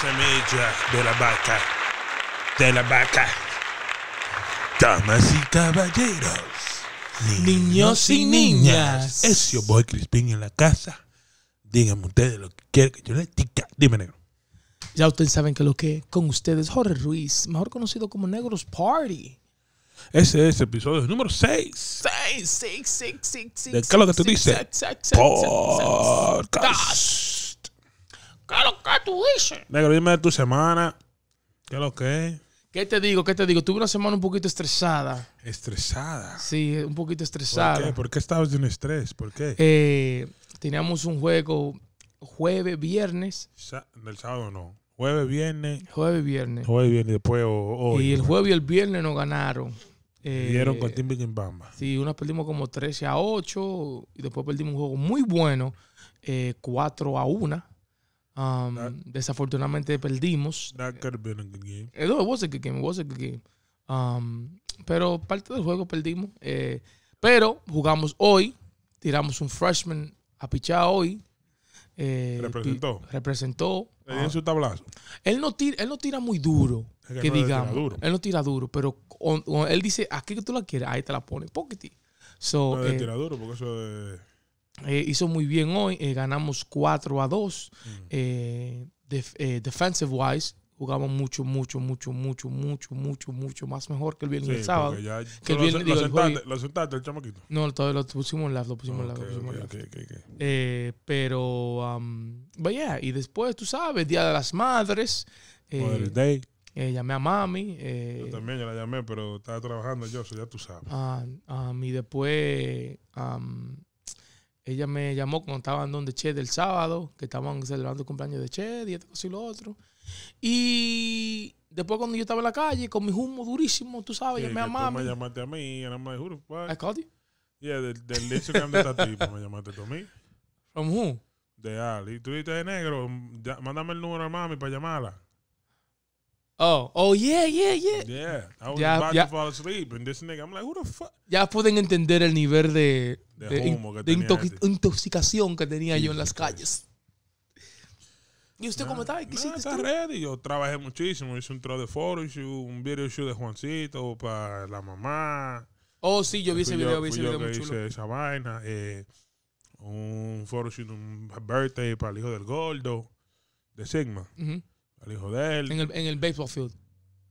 semilla de la vaca, de la vaca. Damas y caballeros, niños y niñas. Es yo Boy Crispin en la casa. Díganme ustedes lo que quieren que yo les diga. Dime, negro. Ya ustedes saben que lo que con ustedes Jorge Ruiz, mejor conocido como Negros Party. Ese es el episodio número 6. 6, 6, 6, 6, 6. ¿Qué es lo que te dice? Podcast. ¿Qué es lo que tú dices? Negro, dime de tu semana. ¿Qué es lo que es? ¿Qué te digo? ¿Qué te digo? Tuve una semana un poquito estresada. ¿Estresada? Sí, un poquito estresada. ¿Por qué, ¿Por qué estabas de un estrés? ¿Por qué? Eh, teníamos un juego jueves, viernes. del sábado no. Jueves, viernes. Jueves, viernes. Jueves, viernes, después hoy. Y el jueves y el viernes nos ganaron. Y eh, Dieron con Bamba. Sí, una perdimos como 13 a 8 y después perdimos un juego muy bueno, 4 eh, a 1. Um, desafortunadamente perdimos. That could have been a good game. Eh, no, it was a good game. It was a good game. Um, pero parte del juego perdimos. Eh, pero jugamos hoy. Tiramos un freshman a pichar hoy. Eh, representó. Representó. Ah. su tablazo. Él no tira, él no tira muy duro. que, digamos. Duro. Él no tira duro, pero él dice, aquí que tú la quieres, ahí te la pone, Pocket. So, no eh, tira duro, porque eso es... Eh, hizo muy bien hoy, eh, ganamos 4 a 2. Mm. Eh, defensive wise, jugamos mucho, mucho, mucho, mucho, mucho, mucho, mucho más mejor que el viernes y el sábado. que el lo, el chamaquito? No, todavía lo pusimos en la, pusimos en la, pero, um, yeah, y después, tú sabes, Día de las Madres. llamé a mami. yo también yo la llamé, pero estaba trabajando yo, eso ya tú sabes. Ah, ah, y después... Um, ella me llamó cuando estaba en donde Che del sábado, que estaban celebrando el cumpleaños de Che, y esto, y lo otro. Y después cuando yo estaba en la calle con mi humo durísimo, tú sabes, sí, llamé a mami. me llamaste a mí, nada más de juro, ¿A Yeah, del, lecho que de esta tipa me llamaste tú a mí. From who? De Ali. Tú dijiste de negro, mándame el número a mami para llamarla. Oh, oh yeah, yeah, yeah. Yeah, I was ya, about to fall asleep and this nigga, I'm like, who the fuck? Ya pueden entender el nivel de, de, este. intoxicación que tenía yo en las calles. ¿Y usted cómo está? ¿Qué Yo trabajé muchísimo. Hice un tro de photoshoot, un video shoot de Juancito para la mamá. Oh, sí, yo vi ese video, yo, vi video muy Hice esa vaina. Eh, un photoshoot, un birthday para el hijo del gordo de Sigma. Uh al hijo de él. En el, en el baseball field.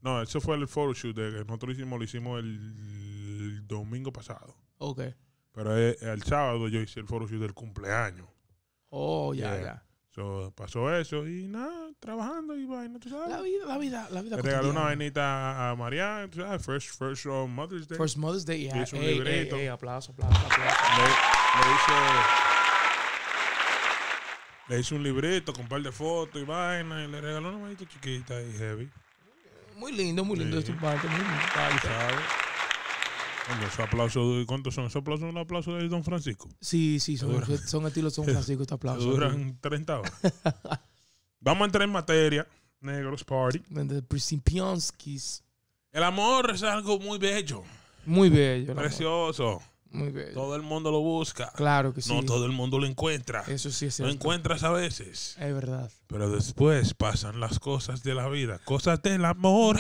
No, eso fue el photoshoot de que nosotros lo hicimos, lo hicimos el, domingo pasado. Ok. Pero el, sábado yo hice el photoshoot del cumpleaños. Oh, ya, ya. So, pasó eso y nada, trabajando y vaina, tú sabes. La vida, la vida, la vida. Le regaló una vainita a María tú sabes, first, first Mother's Day. First Mother's Day, yeah. hizo un librito. aplauso, aplauso, aplauso. hizo... Le hizo un librito con un par de fotos y vaina y le regaló una mañita chiquita y heavy. Muy lindo, muy lindo este parte, muy lindo. esos aplausos, ¿cuántos son? ¿Esos aplausos un aplauso de Don Francisco? Sí, sí, son, estilos son estilos Don Francisco estos aplausos. Duran 30 horas. Vamos a entrar en materia, Negros Party. El amor es algo muy bello. Muy bello. Precioso. Todo el mundo lo busca. Claro que sí. No todo el mundo lo encuentra. Eso sí es cierto. Lo encuentras a veces. Es verdad. Pero después pasan las cosas de la vida, cosas del amor,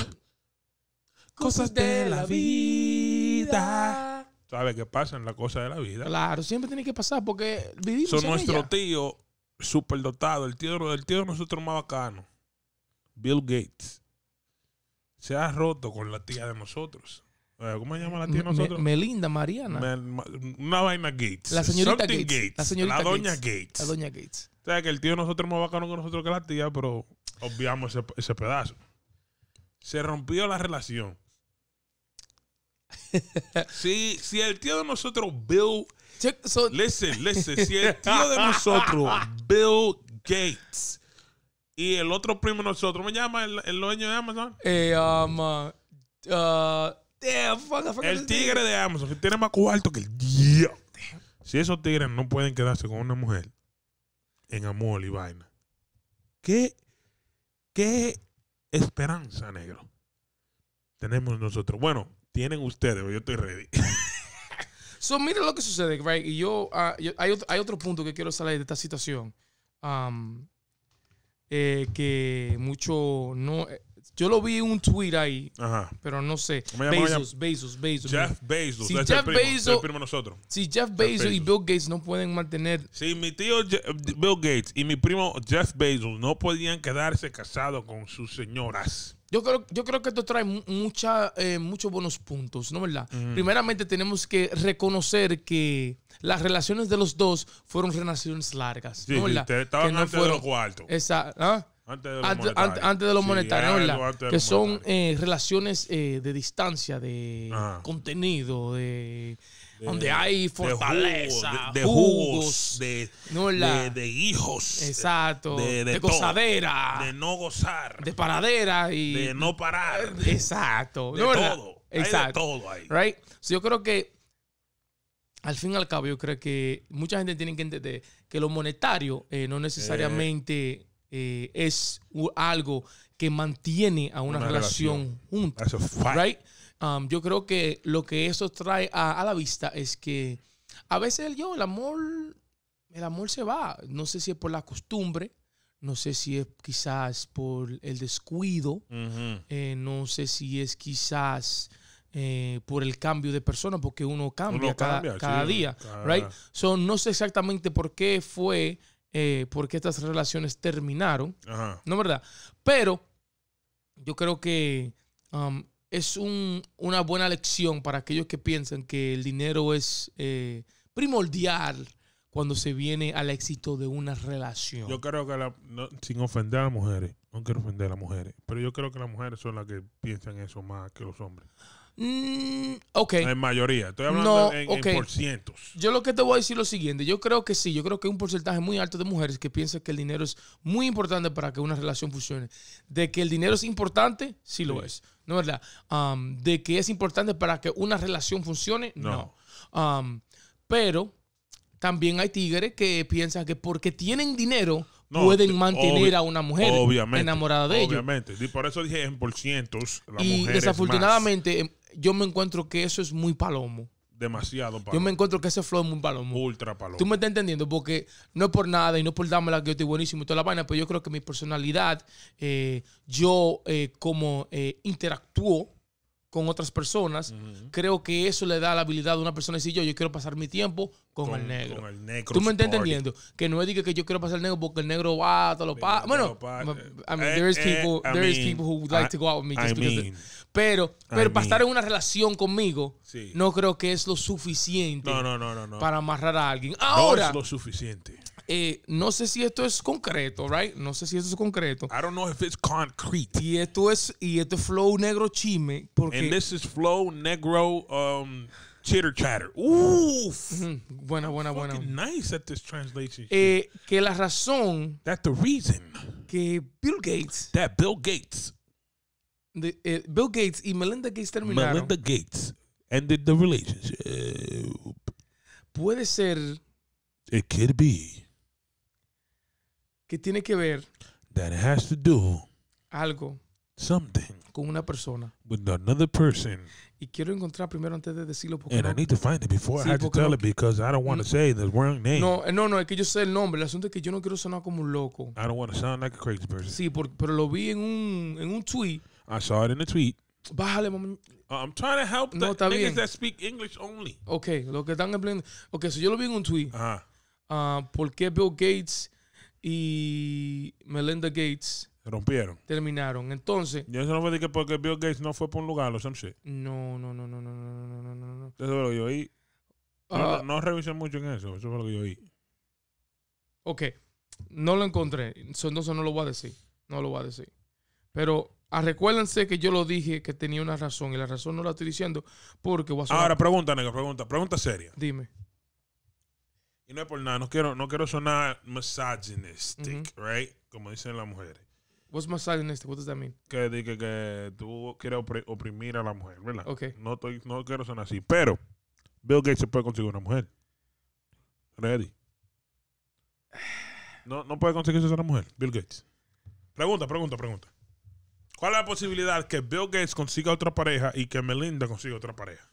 cosas, de, la vida. ¿Sabes qué pasan las cosas de la vida? Claro, siempre tiene que pasar porque Son nuestro tío superdotado, el tío, el tío de nosotros más bacano, Bill Gates. Se ha roto con la tía de nosotros. Eh, ¿Cómo se llama la tía de nosotros? Melinda Mariana. una vaina Gates. La señorita Gates, Gates, La señorita la doña Gates. La doña Gates. O sea, que el tío de nosotros es más bacano que nosotros que la tía, pero obviamos ese, pedazo. Se rompió la relación. si, si el tío de nosotros, Bill. listen, listen. si el tío de nosotros, Bill Gates, y el otro primo de nosotros, ¿me llama el, dueño de Amazon? Eh, um, Ah el tigre de Amazon, tiene más cuarto que el Si esos tigres no pueden quedarse con una mujer en amor y vaina, ¿qué, qué esperanza, negro? Tenemos nosotros. Bueno, tienen ustedes, yo estoy ready. so, miren lo que sucede, right? Y yo, ah, hay, otro, punto que quiero salir de esta situación. Um, eh, que mucho no. Eh, yo lo vi en un tweet ahí, pero no sé. Bezos, Bezos, Bezos, Jeff Bezos. Si Jeff Bezos, Si Jeff Bezos, y Bill Gates no pueden mantener. Si mi tío Bill Gates y mi primo Jeff Bezos no podían quedarse casados con sus señoras. Yo creo, yo creo que esto trae mucha, eh, muchos buenos puntos, ¿no verdad? Primeramente tenemos que reconocer que las relaciones de los dos fueron relaciones largas. Sí, ¿no verdad? estaban antes fueron, de los cuartos. Exacto. ¿ah? Antes de los monetarios Antes de que son eh, relaciones eh, de distancia, de contenido, de, donde hay fortaleza, de, jugos, de, de, hijos, exacto, de, gozadera, de no gozar, de paradera y de no parar, exacto, de todo, exacto, de todo ahí. Right? yo creo que al fin y al cabo yo creo que mucha gente tiene que entender que lo monetario eh, no necesariamente eh, es algo que mantiene a una, relación, junta. Right? Um, yo creo que lo que eso trae a, la vista es que a veces yo, el amor, el amor se va. No sé si es por la costumbre, no sé si es quizás por el descuido, eh, no sé si es quizás eh, por el cambio de persona, porque uno cambia, cada, día, no sé exactamente por qué fue eh, porque estas relaciones terminaron. no No, ¿verdad? Pero yo creo que um, es una buena lección para aquellos que piensan que el dinero es eh, primordial cuando se viene al éxito de una relación. Yo creo que, sin ofender a las mujeres, no quiero ofender a las mujeres, pero yo creo que las mujeres son las que piensan eso más que los hombres. Mm, ok. En mayoría. Estoy hablando en, Yo lo que te voy a decir es lo siguiente. Yo creo que sí. Yo creo que hay un porcentaje muy alto de mujeres que piensan que el dinero es muy importante para que una relación funcione. De que el dinero es importante, sí lo es. ¿No es verdad? Um, de que es importante para que una relación funcione, no. Um, pero también hay tigres que piensan que porque tienen dinero... pueden mantener a una mujer enamorada de ellos. Obviamente. Y por eso dije en por cientos. y desafortunadamente, em, yo me encuentro que eso es muy palomo. Demasiado palomo. Yo me encuentro que ese flow es muy palomo. Ultra palomo. Tú me estás entendiendo, porque no es por nada y no es por la que yo estoy buenísimo y toda la vaina, pero yo creo que mi personalidad, eh, yo eh, como eh, interactúo con otras personas, creo que eso le da la habilidad de una persona decir yo, yo quiero pasar mi tiempo con, el negro. Tú me estás entendiendo. Que no es que yo quiero pasar el negro porque el negro va, lo Bueno, there is eh, people, there is people who like to go out with me pero, pero para estar en una relación conmigo, no creo que es lo suficiente para amarrar a alguien. Ahora, lo suficiente. Eh, no sé si esto es concreto, right? No sé si esto es concreto. I don't know if it's concrete. Y esto es y esto es flow negro chime porque And this is flow negro um chitter chatter. Uff Buena, buena, buena. Nice at this translation. Eh, que la razón. That the reason. Que Bill Gates. That Bill Gates. Eh, Bill Gates y Melinda Gates terminaron. Melinda Gates ended the relationship. Puede ser. It could be que tiene que ver that has to do algo something con una persona. With another person. Y quiero encontrar primero antes de decirlo porque And no, I need to find it before sí, I have to tell no, it because I don't want to no, say the wrong name. No, eh, no, no, es que yo sé el nombre. El asunto es que yo no quiero sonar como un loco. I don't want to sound like a crazy person. Sí, por, pero lo vi en un en un tweet. I saw it in a tweet. Bájale, mami. Uh, I'm trying to help the no, niggas bien. that speak English only. Okay, lo que están hablando. Okay, so yo lo vi en un tweet. Ajá. Uh, uh-huh. ah, ¿Por qué Bill Gates y Melinda Gates rompieron. Terminaron. Entonces. Yo eso no me dije porque Bill Gates no fue por un lugar lo some No, no, no, no, no, no, no, no, Eso es lo que yo oí. Ah. no, revisé mucho en eso. Eso es lo que yo oí. Ok. No lo encontré. Entonces no lo voy a decir. No lo voy a decir. Pero ah, recuérdense que yo lo dije que tenía una razón. Y la razón no la estoy diciendo porque Ahora pregunta, negro, pregunta. Pregunta seria. Dime. Y no es por nada, no quiero, no quiero sonar misogynistic, right? Como dicen las mujeres. What's misogynistic? What does that mean? Que, que, que tú quieres oprimir a la mujer, ¿verdad? No, quiero sonar así, pero Bill Gates se puede conseguir una mujer. Ready. No, no puede conseguirse una mujer, Bill Gates. Pregunta, pregunta, pregunta. ¿Cuál es la posibilidad que Bill Gates consiga otra pareja y que Melinda consiga otra pareja?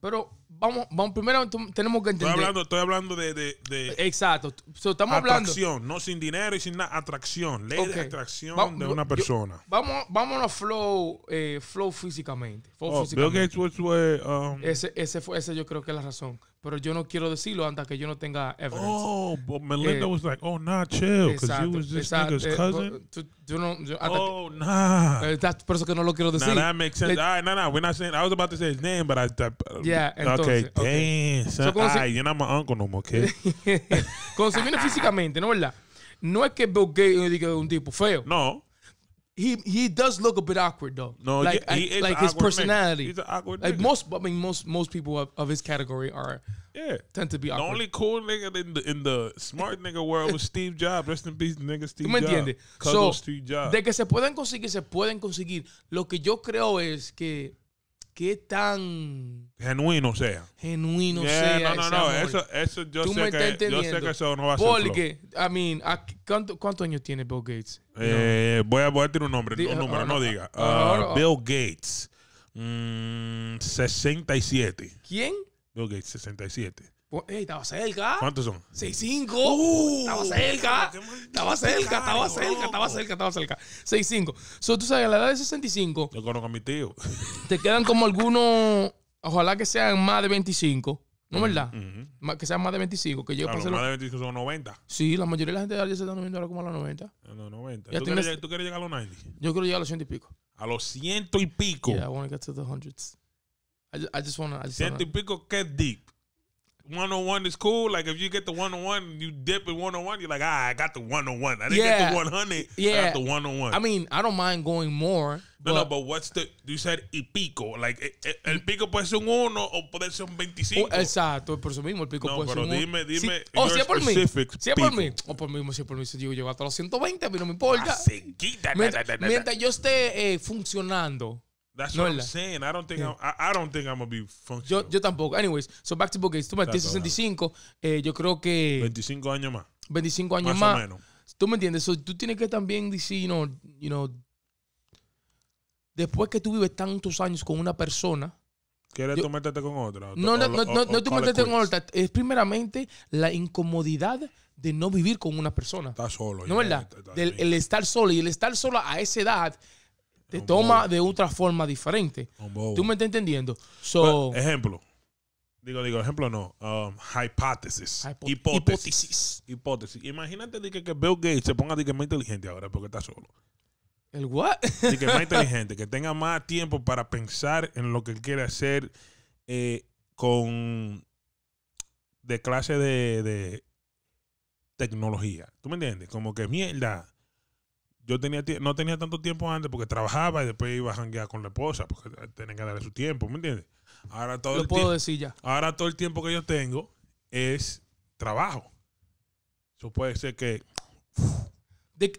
Pero vamos, vamos primero tenemos que entender. Estoy hablando, estoy hablando de, Exacto. estamos atracción, no sin dinero y sin nada. Atracción, ley de atracción de una persona. vamos, vamos a flow, eh, flow físicamente. Oh, um, ese, ese, fue, ese yo creo que es la razón pero yo no quiero decirlo hasta que yo no tenga evidence. Oh, but Melinda eh, was like, oh, nah, chill, because you was this exacto, nigga's eh, pues, cousin. Eh, tú, yo no, yo, oh, que, nah. Eh, that's, por eso que no lo quiero decir. Nah, that makes sense. Le, All right, nah, nah, we're not saying, I was about to say his name, but I, I yeah, entonces, okay, okay, damn, son, so, ay, you're not my uncle no more, okay? Consumiendo físicamente, ¿no, verdad? No es que Bill Gates es un tipo feo. No. he he does look a bit awkward though. No, like yeah, he I, is like his personality. Man. He's an awkward. Like nigga. most, I mean most most people of, of his category are yeah tend to be awkward. The only cool nigga in the in the smart nigga world was Steve Jobs. Rest in peace, nigga Steve ¿Me entiendes? Jobs. So, Steve Jobs. De que se pueden conseguir, se pueden conseguir. Lo que yo creo es que qué tan genuino sea. Genuino sea. No, no, no, eso, eso yo, sé que, yo sé que eso no va a ser. Porque, I mean, ¿cuántos años tiene Bill Gates? Eh, voy, a, voy decir un nombre, un número, no, diga. Ah, Bill Gates, 67. Mm, ¿Quién? Bill Gates, 67. Ey, estaba cerca. ¿Cuántos son? 6-5. Uh, estaba cerca. Estaba cerca, estaba cerca, estaba cerca, estaba cerca. 6-5. So, tú sabes, a la edad de 65. Yo conozco a mi tío. Te quedan como algunos. Ojalá que sean más de 25. ¿No es verdad? Que sean más de 25. Que yo claro, los... más de 25 son 90. Sí, la mayoría de la gente de la se está viendo ahora como a los 90. A los 90. ¿Tú, tienes... quieres, ¿Tú, quieres, llegar a los 90? Yo quiero llegar a los 100 y pico. ¿A los 100 y pico? Yeah, I want to get to the hundreds. I just, I just want Ciento y pico, qué Dick? 101 es cool. Like, if you get the 101, you dip in 101, you're like, ah, I got the 101. I didn't get the 100. I got the 101. I mean, I don't mind going more. No, no, but what's the. You said y pico. Like, eh, eh, el pico puede ser un 1 o puede ser un 25. Exacto, por su mismo. El pico puede ser un 1. No, pero dime, dime. O oh, si es por mí. Si es por mí. O oh, por mí mismo, si es por mí. Si yo llevo hasta los 120, a mí no me importa. Ah, mientras yo esté eh, funcionando no what la. I don't think I'm, I, be Yo, tampoco. Anyways, so back to Tú me tienes eh, 65. yo creo que. 25 años más. 25 años más. más. O menos. Tú me entiendes. tú tienes que también decir, no you know, después que tú vives tantos años con una persona. ¿Quieres tú meterte con otra? no, no, no, no, tú meterte con otra. Es primeramente la incomodidad de no vivir con una persona. Estás solo. No, ¿verdad? el estar solo. Y el estar solo a esa edad te toma de otra forma diferente. ¿Tú me estás entendiendo? ejemplo. Digo, digo, ejemplo no. Um, hypothesis hipótesis. hipótesis. Imagínate que, que, Bill Gates se ponga de que más inteligente ahora porque está solo. ¿El what? de que más inteligente, que tenga más tiempo para pensar en lo que quiere hacer eh, con de clase de, de tecnología. ¿Tú me entiendes? Como que mierda yo tenía no tenía tanto tiempo antes porque trabajaba y después iba a janguear con la esposa porque tienen que darle su tiempo, ¿me entiendes? Ahora todo el puedo decir ya. Ahora todo el tiempo que yo tengo es trabajo. Eso puede ser que...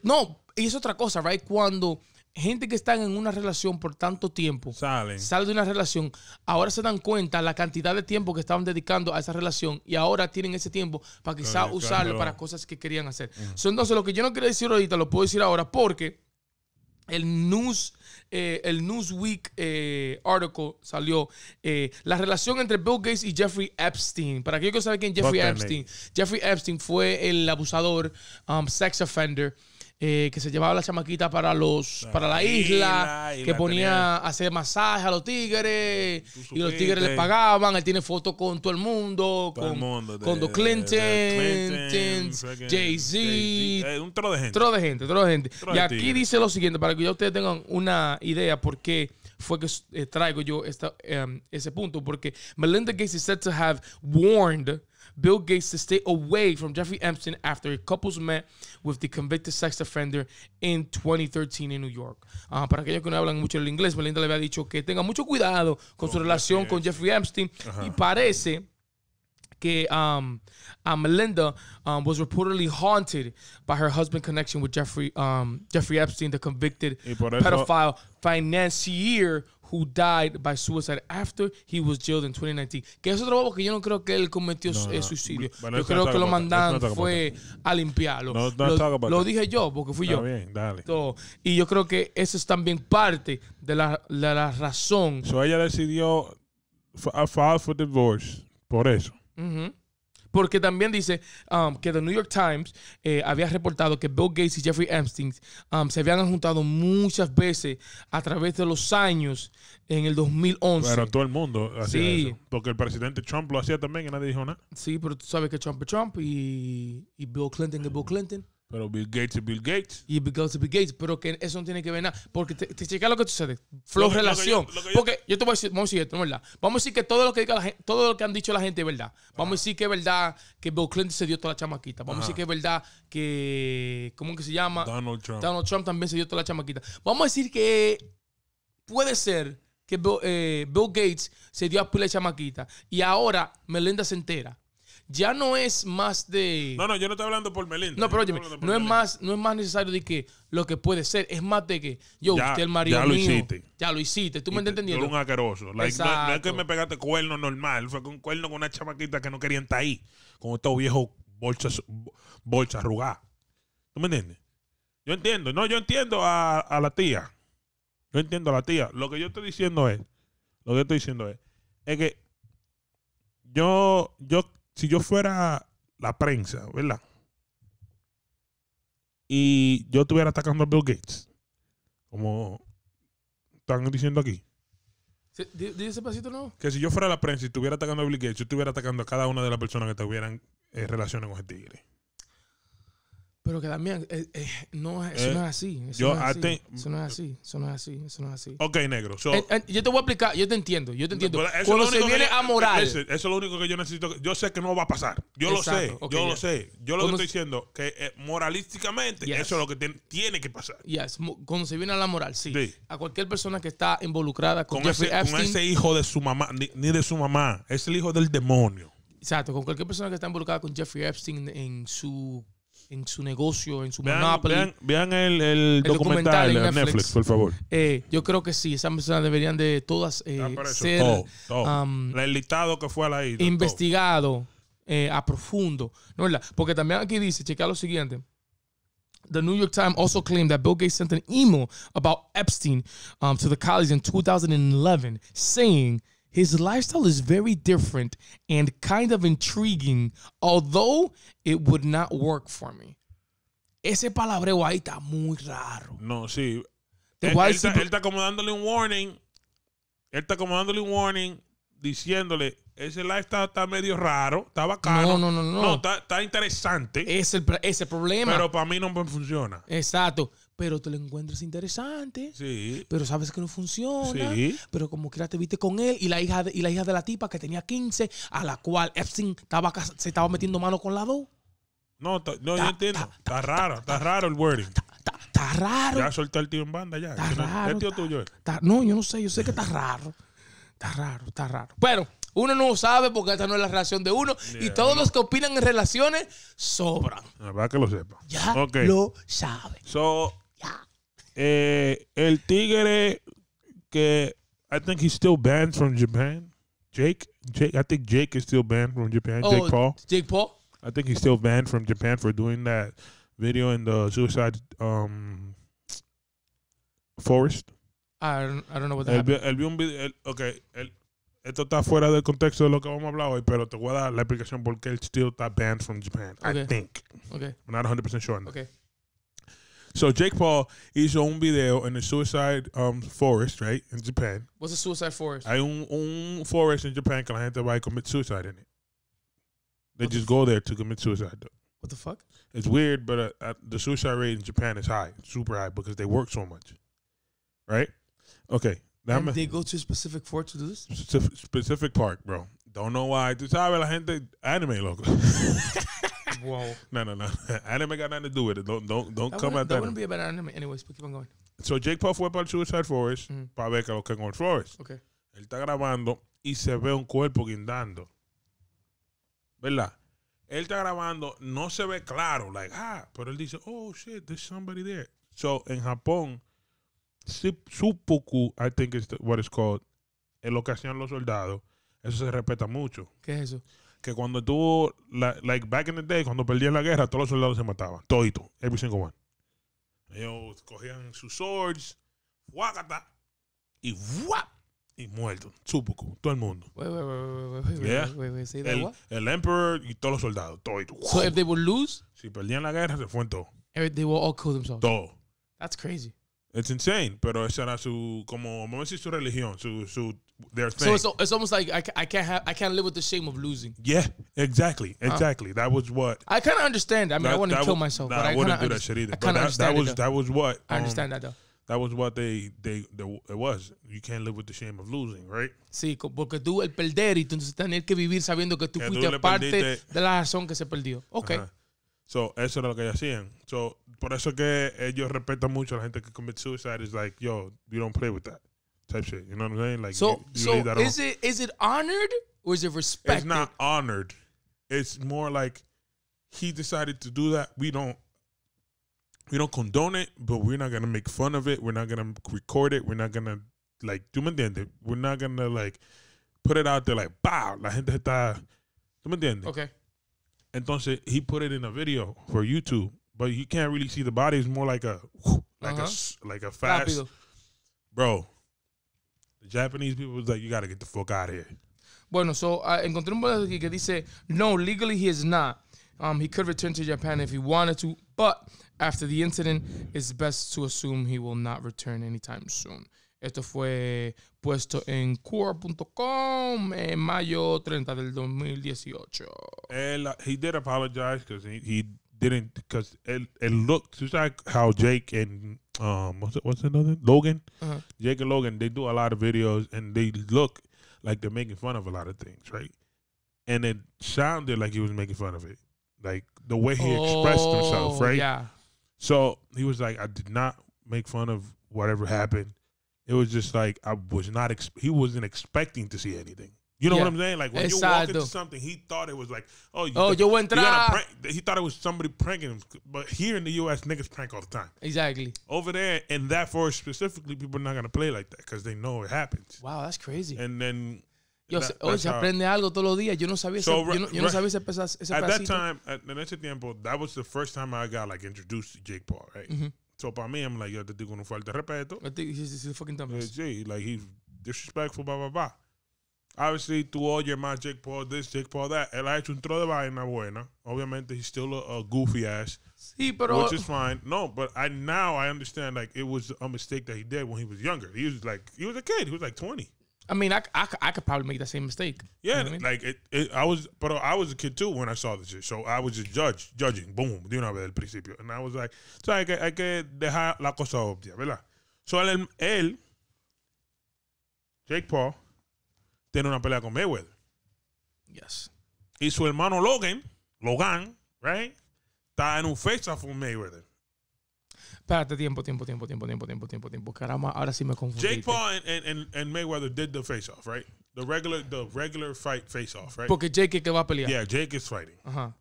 no, y es otra cosa, ¿right? Cuando gente que están en una relación por tanto tiempo, salen. de una relación, ahora se dan cuenta la cantidad de tiempo que estaban dedicando a esa relación y ahora tienen ese tiempo para quizás usarlo para cosas que querían hacer. entonces, lo que yo no quiero decir ahorita lo puedo decir ahora porque el News, eh, el Newsweek eh, article salió eh, la relación entre Bill Gates y Jeffrey Epstein. Para aquellos que saben quién es Jeffrey Epstein, Jeffrey Epstein fue el abusador, um, sex offender. Eh, que se llevaba la chamaquita para los la para la isla, que ponía a hacer masaje a los tigres y los tigres les pagaban él tiene fotos con todo el mundo con, con Clinton, Jay Z eh, un tro de gente gente y aquí dice lo siguiente para que ya ustedes tengan una idea por qué fue que eh, traigo yo esta, em, ese punto porque Melinda Gates is said to have warned Bill Gates to stay away from Jeffrey Epstein after couples met with the convicted sex offender in 2013 in New York. Uh, para aquellos que no hablan mucho el inglés, Melinda le había dicho que tenga mucho cuidado con oh, su relación con Jeffrey Epstein uh -huh. y parece que um, uh, Melinda um, was reportedly haunted by her husband connection with Jeffrey um, Jeffrey Epstein, the convicted pedophile financier who died by suicide after he was jailed in 2019. Que es otro bobo que yo no creo que él cometió el eh, suicidio. yo creo que lo mandaron fue a limpiarlo. No, lo, lo dije yo porque fui Está yo. Bien, dale. y yo creo que eso es también parte de la, la razón. So ella decidió file for divorce por eso. Porque también dice um, que The New York Times eh, había reportado que Bill Gates y Jeffrey Epstein um, se habían juntado muchas veces a través de los años en el 2011. Pero todo el mundo hacía eso. Porque el presidente Trump lo hacía también y nadie dijo nada. Sí, pero tú sabes que Trump es Trump y Bill Clinton es Bill Clinton. Pero Bill Gates es Bill Gates. Y Bill Gates es Bill Gates, pero que eso no tiene que ver nada. Porque te, checa lo que sucede. Flow relación. porque yo te voy a decir, vamos a decir esto, es ¿verdad? Vamos a decir que todo lo que todo lo que han dicho la gente es verdad. Vamos a decir que es verdad que Bill Clinton se dio toda la chamaquita. Vamos a decir que es verdad que. ¿Cómo que se llama? Donald Trump. Donald Trump también se dio toda la chamaquita. Vamos a decir que puede ser que Bill, eh, Gates se dio a pila chamaquita. Y ahora Melinda se entera ya no es más de. No, no, yo no estoy hablando por Melinda. No, pero oye, no, es más, no es más necesario de que lo que puede ser, es más de que yo, usted el marido. Ya lo hiciste. Ya lo hiciste, tú me estás entendiendo. un acaroso. no, es que me pegaste cuerno normal, fue con cuerno con una chamaquita que no querían estar ahí, con estos viejos bolsas, bolsas arrugadas. ¿Tú me entiendes? Yo entiendo, no, yo entiendo a, a la tía. Yo entiendo a la tía. Lo que yo estoy diciendo es, lo que yo estoy diciendo es, es que yo, yo si yo fuera la prensa, ¿verdad? Y yo estuviera atacando a Bill Gates, como están diciendo aquí. Dice ese pasito no. Que si yo fuera la prensa y estuviera atacando a Bill Gates, yo estuviera atacando a cada una de las personas que tuvieran relaciones con el tigre. Pero que también, eh, eh, no, eso eh, no es así. Eso no es así, eso no es así, eso no es así, Ok, negro. yo te voy a explicar, yo te entiendo, yo te entiendo. Cuando se viene a moral. eso es lo único que yo necesito. Yo sé que no va a pasar. Yo lo sé, yo lo sé. Yo lo que estoy diciendo, que moralísticamente eso es lo que tiene que pasar. Yes, cuando se viene a la moral, sí. A cualquier persona que está involucrada con, Jeffrey ese, Epstein, con ese hijo de su mamá, ni de su mamá, es el hijo del demonio. Exacto, con cualquier persona que está involucrada con Jeffrey Epstein en su en su negocio, en su vean, Vean, el, el, documental, en Netflix, por favor. Eh, yo creo que sí, esas personas deberían de todas eh, ser um, el que fue a la investigado eh, a profundo, ¿no Porque también aquí dice, Chequea lo siguiente. The New York Times also claimed that Bill Gates sent an email about Epstein um, to the college in 2011, saying su lifestyle is very different and kind of intriguing, although it would not work for me. Ese palabreo ahí está muy raro. No, sí. Él, está, él, como dándole un warning. Él está como dándole un warning diciéndole, ese lifestyle está medio raro, está bacano. No, no, no, no. está, está, interesante. Es el, ese problema. Pero para mí no funciona. Exacto pero te lo encuentras interesante. Sí. Pero sabes que no funciona. Sí. Pero como quiera te viste con él y la hija de, y la hija de la tipa que tenía 15, a la cual Epstein se estaba metiendo mano con la dos. No, no, yo entiendo. está raro, está raro el wording. Está raro. Ya soltó el tío en banda ya. Está raro. ¿Es tío tuyo? no, yo no sé, yo sé que está raro. Está raro, está raro. Pero uno no sabe porque esta no es la relación de uno. y todos los que opinan en relaciones sobran. La verdad que lo sepa. Ya lo sabe. So, Eh, el tigre que I think he's still banned from Japan. Jake, Jake, I think Jake is still banned from Japan. Oh, Jake Paul. Jake Paul. I think he's still banned from Japan for doing that video in the suicide um, forest. I don't, I don't know what that. Él, él un video. Él, okay, él, esto está fuera del contexto de lo que vamos a hablar hoy, pero te voy a dar la explicación por qué él still está banned from Japan. Okay. I think. Okay. I'm not 100% sure. On that. Okay. So Jake Paul hizo un video in the suicide um, forest, right, in Japan. What's a suicide forest? I own un forest in Japan que I gente to a commit suicide in it. They what just the go there to commit suicide. Though. What the fuck? It's weird, but uh, uh, the suicide rate in Japan is high, super high, because they work so much, right? Okay. A, they go to a specific fort to do this? Specific, specific park, bro. Don't know why. anime loco. Whoa. No, no, no. Anime got nothing to do with it. Don't don't don't come at that. That wouldn't be a bad anime, anyways. But keep on going. So Jake Paul fue para el Suicide Forest mm. para ver que lo que con Flores. Okay. Él está grabando y se ve un cuerpo guindando. ¿Verdad? Él está grabando, no se ve claro, like, ah, pero él dice, oh shit, there's somebody there. So, en Japón, Supuku, I think is what it's called, en lo que hacían los soldados, eso se respeta mucho. ¿Qué es eso? que cuando tú, like back in the day, cuando perdían la guerra, todos los soldados se mataban. Todito. Every single one. Ellos cogían sus swords, y Y muerto. todo el mundo. el, el emperor y todos los soldados. Todito. So if Si perdían la guerra, se fueron todos. They were all kill themselves. Todo. That's crazy. It's insane. Pero esa era su, como, vamos a decir, su religión, su, su their thing. So it's, it's almost like I, I can't have I can't live with the shame of losing. Yeah, exactly, exactly. That was what I kind of understand. I mean, I That- to kill myself. Nah, but I, I wouldn't do that shit either. I But kind of that, that was that was what I understand um, that though. That was what they they, they it was. You can't live with the shame of losing, right? Sí, porque tú el perder y tú tener que vivir sabiendo que tú fuiste parte de la razón que se perdió. Ok. So, eso era lo que hacían. So, por eso que ellos respetan mucho a la gente que commit suicide. Is like, yo, you don't play with that type shit. You know what I'm saying? Like, so, you, you so is it is it honored or is it respected? It's not honored. It's more like he decided to do that. We don't we don't condone it, but we're not gonna make fun of it. We're not gonna record it. We're not gonna like do me We're not gonna like put it out there like wow, la gente está. okay. me entiendes? Okay. Entonces he put it in a video for YouTube, but you can't really see the body. It's more like a like uh -huh. a like a uh-huh. fast. Rápido. Bro, the Japanese people was like, you got to get the fuck out of here. Bueno, so I uh, encontré un aquí que dice, no, legally he is not. Um, he could return to Japan if he wanted to, but after the incident, it's best to assume he will not return anytime soon. Esto fue puesto en Quora.com en mayo 30 del 2018. El, uh, he did apologize because he, he didn't, because it, it looked just like how Jake and um what's it, what's another Logan, uh-huh. Jake and Logan. They do a lot of videos and they look like they're making fun of a lot of things, right? And it sounded like he was making fun of it, like the way he oh, expressed himself, oh, right? Yeah. So he was like, I did not make fun of whatever happened. It was just like I was not. Ex- he wasn't expecting to see anything. You know yeah. what I'm saying? Like when Exacto. you walk into something, he thought it was like, oh, you, oh, yo voy a He thought it was somebody pranking him. But here in the U.S., niggas prank all the time. Exactly. Over there, and that for specifically, people are not gonna play like that because they know it happens. Wow, that's crazy. And then. Yo, that, hoy se aprende how, algo todos los días. Yo no sabía so, ese, yo, no, yo right, no sabía ese, ese At that time, at, en ese tiempo, that was the first time I got like introduced to Jake Paul, right? Mm -hmm. So para mí, I'm like, yo, te digo, no falta respeto. I think he's, he's fucking dumbass. Eh, yeah, like he's disrespectful, blah, blah, blah. Obviously, all your más Jake Paul this, Jake Paul that. Él ha hecho un de vaina buena. Obviamente, he's still a, a goofy ass. Sí, pero... Which is fine. No, but I now I understand, like, it was a mistake that he did when he was younger. He was, like, he was a kid. He was, like, 20. I mean, I, I, I could probably make that same mistake. Yeah, you know like, it, it, I was... But I was a kid, too, when I saw this shit. So I was just judge, judging. Boom. De una vez, al principio. And I was like, so hay que, hay que dejar la cosa obvia, ¿verdad? So él, él Jake Paul tiene una pelea con Mayweather. Yes. Y su hermano Logan, Logan, right, está en un face-off con Mayweather. Espérate, tiempo, tiempo, tiempo, tiempo, tiempo, tiempo, tiempo, tiempo. Caramba, ahora sí me confundí. Jake Paul and, and, and Mayweather did the face-off, right? The regular, the regular fight face-off, right? Porque Jake es que va a pelear. Yeah, Jake is fighting. Ajá. Uh -huh.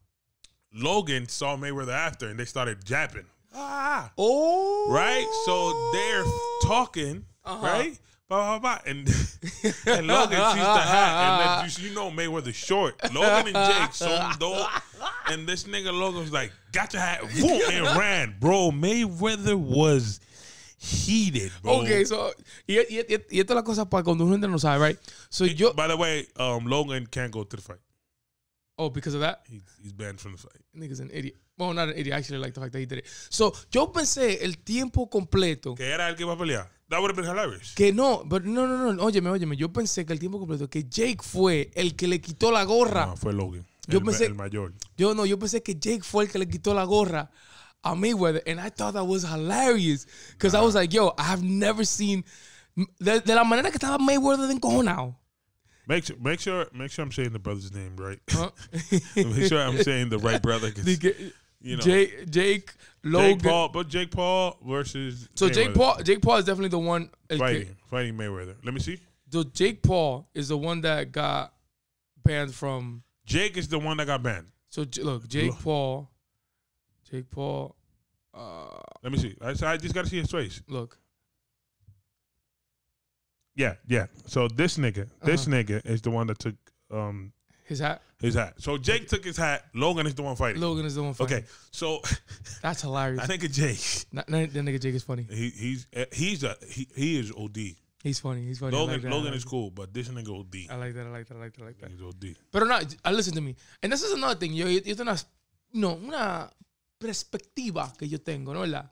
Logan saw Mayweather after and they started japping. Ah. Oh. Right? So they're talking, uh -huh. right? And, and Logan sees the hat, and then you, you know Mayweather short. Logan and Jake, so dope. And this nigga Logan's like, got your hat, boom, and ran, bro. Mayweather was heated, bro. Okay, so y, y, y, y esta es la cosa para cuando uno no sabe, right? So it, yo. By the way, um, Logan can't go to the fight. Oh, because of that? he's banned from the fight. Nigga's an idiot. Well, not an idiot. I actually like the fact that he did it. So, yo pensé el tiempo completo. Que era el que iba a pelear. That would have been hilarious. Que no, pero no, no, no, óyeme, óyeme, yo pensé que el tiempo completo, que Jake fue el que le quitó la gorra. No, fue Logan, yo el, pensé, mayor. Yo no, yo pensé que Jake fue el que le quitó la gorra a Mayweather, and I thought that was hilarious, because I was like, yo, have never seen, de, la manera que estaba Mayweather de encojonado. Make sure, make sure, make sure I'm saying the brother's name right. make sure I'm saying the right brother. You know, Jake, Jake, Logan, Jake Paul, but Jake Paul versus so Mayweather. Jake Paul. Jake Paul is definitely the one fighting, fighting Mayweather. Let me see. So Jake Paul is the one that got banned from. Jake is the one that got banned. So look, Jake look. Paul, Jake Paul. Uh, Let me see. I, so I just got to see his face. Look. Yeah, yeah. So this nigga, uh-huh. this nigga is the one that took um his hat. His hat. So Jake took his hat. Logan is the one fighting. Logan is the one fighting. Okay, so that's hilarious. I think of Jake. Not, that nigga Jake is funny. He, he's eh, he's a he, he is OD. He's funny. He's funny. Logan, like Logan like is cool, but this nigga OD. I like that. I like that. I like that. I like that. He's OD. Pero not. I uh, listen to me. And this is another thing. Yo, yo una, no, una perspectiva que yo tengo, ¿no? La,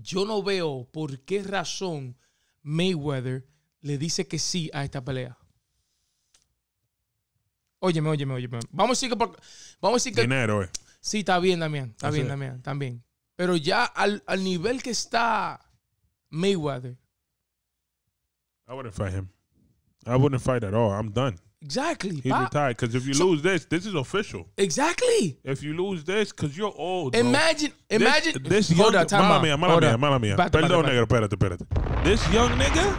yo no veo por qué razón Mayweather le dice que sí a esta pelea. Óyeme, óyeme, óyeme. Vamos a decir que. Por, vamos a decir que. Dinero, eh. Sí, está bien, Damián. Está Así bien, es. Damián. También. Pero ya al, al, nivel que está Mayweather. I wouldn't fight him. I wouldn't fight at all. I'm done. Exactly. He retired. Because if you so, lose this, this is official. Exactly. If you lose this, because you're old. Imagine, bro. imagine. This, this young, This young nigga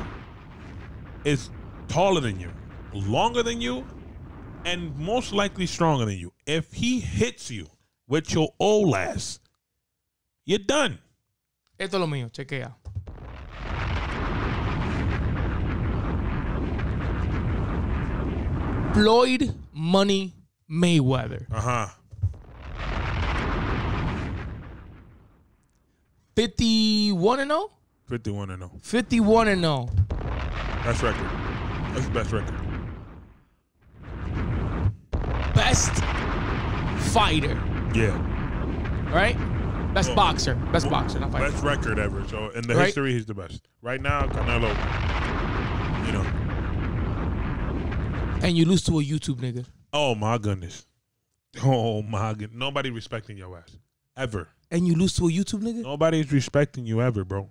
is taller than you, longer than you, and most likely stronger than you. If he hits you with your old ass, you're done. Esto es lo mío, chequea. Floyd Money Mayweather. Uh huh. 51 and 0? 51 and 0. 51 and 0. That's record. That's the best record best fighter. Yeah. Right? Best well, boxer. Best well, boxer, not Best record ever. So in the right? history, he's the best. Right now, Canelo. You know. And you lose to a YouTube nigga. Oh my goodness. Oh my goodness. Nobody respecting your ass. Ever. And you lose to a YouTube nigga? Nobody's respecting you ever, bro.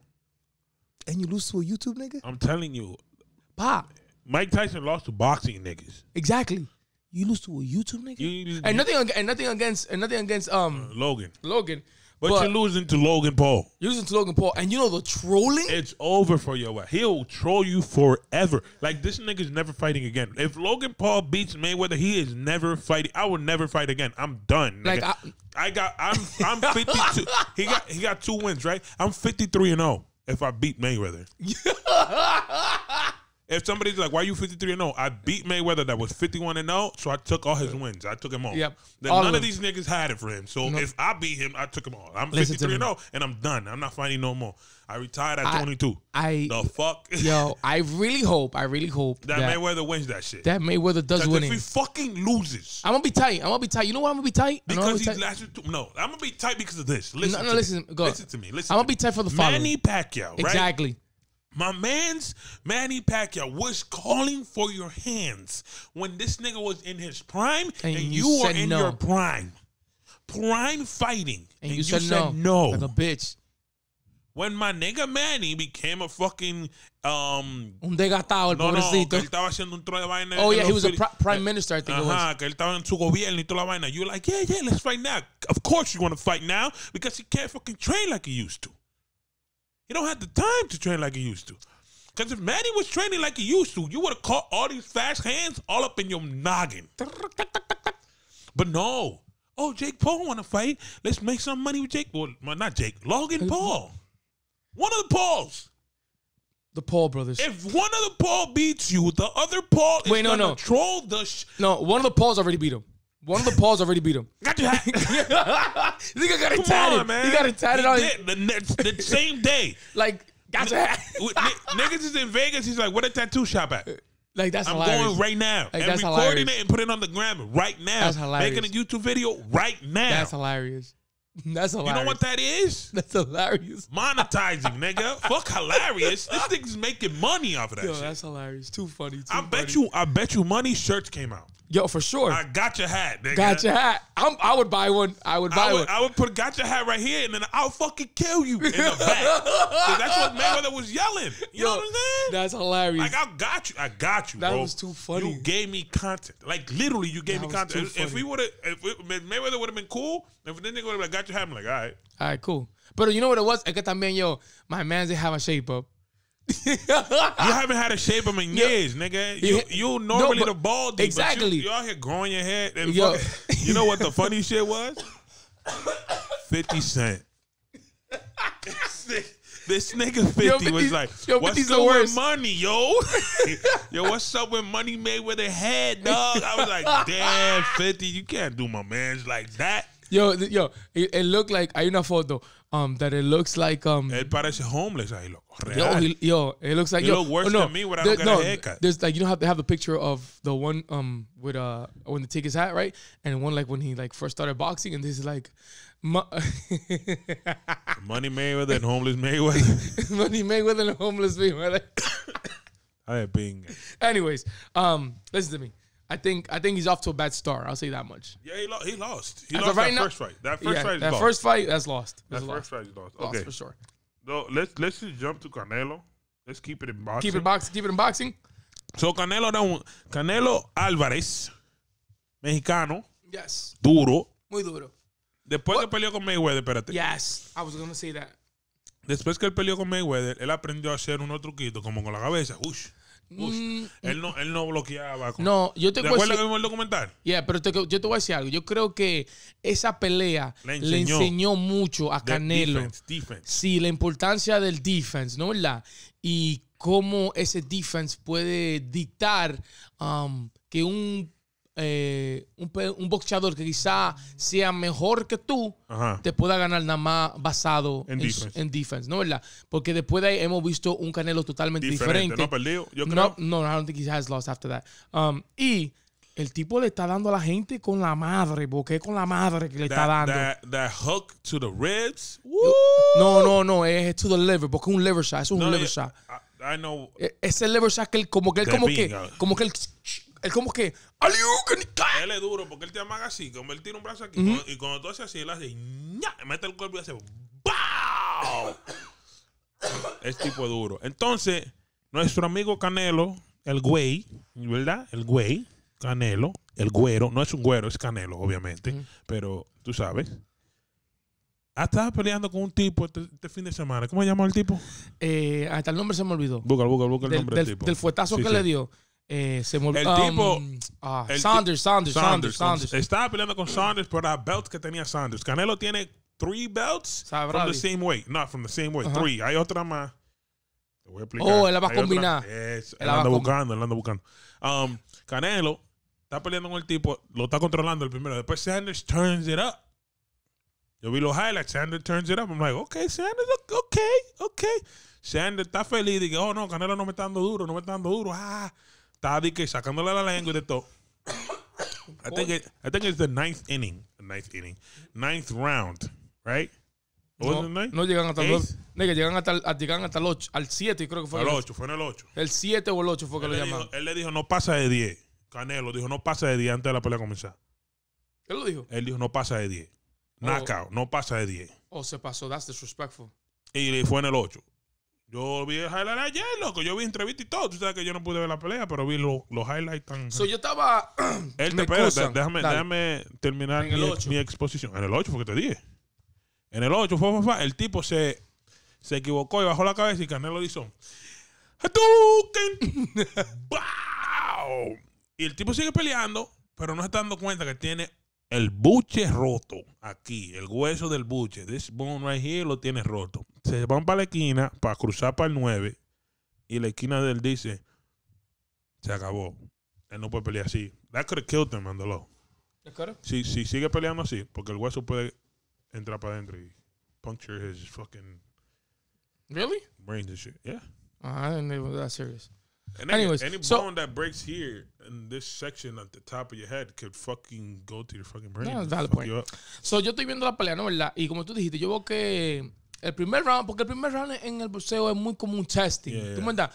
And you lose to a YouTube nigga? I'm telling you. Pop. Mike Tyson lost to boxing niggas. Exactly. You lose to a YouTube nigga. You, you, and nothing, and nothing against, and nothing against um uh, Logan. Logan, but, but, you're losing to Logan Paul. You're losing to Logan Paul, and you know the trolling. It's over for your ass. He'll troll you forever. Like this nigga's never fighting again. If Logan Paul beats Mayweather, he is never fighting. I will never fight again. I'm done. Like I, I, got, I'm, I'm 52. he got, he got two wins, right? I'm 53 and 0. If I beat Mayweather. If somebody's like, "Why are you fifty three and zero?" Oh? I beat Mayweather that was fifty one and zero, oh, so I took all his wins. I took him all. Yep. Then all none of, these niggas had it for him. So if I beat him, I took him all. I'm fifty three and zero, oh, and I'm done. I'm not fighting no more. I retired at 22. I the fuck. yo, I really hope. I really hope that, that Mayweather wins that shit. That Mayweather does win. If he fucking loses, I'm gonna be tight. I'm gonna be tight. You know what? I'm gonna be tight because he's lasted. two. no, I'm gonna be tight because of this. Listen. No, no listen. Go. Listen to me. Listen. I'm gonna be tight for the following. Manny Pacquiao. Right? Exactly. My man's Manny Pacquiao was calling for your hands when this nigga was in his prime and, and you, you were in no. your prime. Prime fighting. And, and you, you, said, said no. no. Like a bitch. When my nigga Manny became a fucking um un el no, pobrecito. No, estaba haciendo un de vaina. Oh yeah, he was a pri prime minister, I think uh -huh, it was. que él estaba en su gobierno y toda la vaina. You're like, yeah, yeah, let's fight now. Of course you want to fight now because he can't fucking train like he used to. He don't have the time to train like he used to. Because if Manny was training like he used to, you would have caught all these fast hands all up in your noggin. But no. Oh, Jake Paul want to fight. Let's make some money with Jake. Well, not Jake. Logan Paul. One of the Pauls. The Paul brothers. If one of the Paul beats you, the other Paul Wait, no, no. troll the. Sh- no, one of the Pauls already beat him. One of the paws already beat him. Got your hat. Nigga got it Come tatted. On, man. He got it tatted on. his- The, the same day. Like, got your hat. niggas is in Vegas. He's like, "What a tattoo shop at?" like that's I'm hilarious. going right now Like, and that's recording hilarious. it and putting it on the gram right now. That's hilarious. Making a YouTube video right now. That's hilarious. That's hilarious. you know what that is? That's hilarious. Monetizing, nigga. Fuck hilarious. This nigga's making money off of that Yo, shit. that's hilarious. Too funny. Too I bet you. I bet you money shirts came out. Yo, for sure. I got your hat, nigga. Got your hat. I'm, I would buy one. I would buy I would, one. I would put got your hat right here, and then I'll fucking kill you in the back. that's what Mayweather was yelling. You Yo, know what I'm saying? That's hilarious. Like I got you. I got you. That bro. was too funny. You gave me content. Like literally, you gave that me content. If, if we would have, if, if Mayweather would have been cool, if then they would have like, got your hat, I'm like, all right, all right, cool. But you know what it was? I got that man, yo, my man's didn't have a shape up you haven't had a shave them in years, nigga. You you normally no, the bald exactly. you, out here growing your head and yo. fucking, you know what the funny shit was? Fifty Cent. This nigga 50 yo, 50, was like, yo, what's up with money, yo? yo, what's up with money made with a head, dog? I was like, damn, 50, you can't do my man's like that. Yo, yo, it, it looked like, hay una foto, um, that it looks like, um. Él parece homeless ahí, loco. Real. Yo, yo it looks like, yo. look worse oh, no, than me when I there, no, There's like, you don't have to have the picture of the one, um, with, uh, when they take his hat, right? And one like when he like first started boxing and this is like, Mo- Money Mayweather and homeless Mayweather. Money Mayweather and homeless Mayweather. I have being. Anyways, um, listen to me. I think I think he's off to a bad start. I'll say that much. Yeah, he, lo- he lost. He As lost right that now, first fight. That first yeah, fight. that lost. first fight. That's lost. That first fight is lost. Okay, lost for sure. No, let's let's just jump to Canelo. Let's keep it in boxing. Keep it boxing. Keep it in boxing. So Canelo don't. Canelo Álvarez, mexicano. Yes. Duro. Muy duro. Después What? que peleó con Mayweather, espérate. Yes, I was gonna say that. Después que él peleó con Mayweather, él aprendió a hacer unos truquitos como con la cabeza. Ush. Mm, él, no, él no bloqueaba. No, yo te, que vimos el documental? pero yo te voy a decir algo. Yo creo que esa pelea le enseñó, mucho a Canelo. Sí, la importancia del defense, ¿no la Y cómo ese defense puede dictar um, que un eh, un, un, boxeador que quizá sea mejor que tú, te pueda ganar nada más basado en, defense. en, defense. ¿no verdad? Porque después de ahí hemos visto un Canelo totalmente diferente. diferente. No ha perdido, yo creo. No, no, I don't think he has lost after that. Um, y el tipo le está dando a la gente con la madre, porque con la madre que le está dando. That, hook to the ribs. No, no, no, es to the liver, porque es un liver shot, es un liver shot. I, know. E, es el liver shot que él, como que él, como que, como que él él como que. Él es duro porque él te amaga así, como él tira un brazo aquí. Y cuando tú haces así, él hace. ¡ña! Mete el cuerpo y hace. ¡Bow! es tipo duro. Entonces, nuestro amigo Canelo, el güey, ¿verdad? El güey, Canelo, el güero. No es un güero, es Canelo, obviamente. Pero tú sabes. Ah, estaba peleando con un tipo este, este fin de semana. ¿Cómo se llamó el tipo? Eh, hasta el nombre se me olvidó. Busca, busca, busca el nombre del, tipo. Del fuetazo que le dio. Eh, se El tipo. sanders um, ah, sanders Saunders, Saunders, Saunders, Estaba peleando con Saunders por la belt que tenía Saunders. Canelo tiene three belts from the same weight No, from the same weight Three. Hay otra más. voy a explicar. Oh, él la va a combinar. él, anda buscando, él anda buscando. Um, Canelo está peleando con el tipo, lo está controlando el primero. Después Sanders turns it up. Yo vi los highlights, Sanders turns it up. I'm like, okay, Sanders, okay, okay. Sanders está feliz. dice oh no, Canelo no me está dando duro, no me está dando duro. Ah. Está que sacándole la lengua y de todo. I think it's the ninth inning, the ninth inning, ninth round, right? No, no llegan hasta el que llegan hasta, el 8, al 7 creo que fue. Al 8, fue en el 8. El 7 o el 8 fue que lo llamaron. él le dijo, no pasa de 10. Canelo dijo, no pasa de 10 antes de la pelea comenzar. ¿Él lo dijo? Él dijo, no pasa de 10. Oh. no pasa de 10. O se pasó, that's disrespectful. Y fue en el 8. Yo vi el highlight ayer, loco. Yo vi entrevista y todo. Tú sabes que yo no pude ver la pelea, pero vi los highlights tan. yo estaba. déjame, déjame, terminar mi, exposición. En el 8, porque te dije. En el 8, fue, el tipo se, se equivocó y bajó la cabeza y Canelo hizo. y el tipo sigue peleando, pero no se está dando cuenta que tiene el buche roto aquí, el hueso del buche. This bone right here lo tiene roto se van para la esquina para cruzar para el 9 y la esquina de él dice, se acabó. Él no puede pelear así. That could have killed him, acuerdo? Si, si sigue peleando así, porque el hueso puede entrar para adentro y puncture his fucking really ...brain and shit. Yeah. Uh, I didn't know that serious. Anyways, any bone that breaks here in this section at the top of your head could fucking go to your fucking brain. No, point. So yo estoy viendo la pelea, ¿no? ¿Verdad? Y como tú dijiste, yo veo que el primer round, porque el primer round en el boxeo es muy común testing.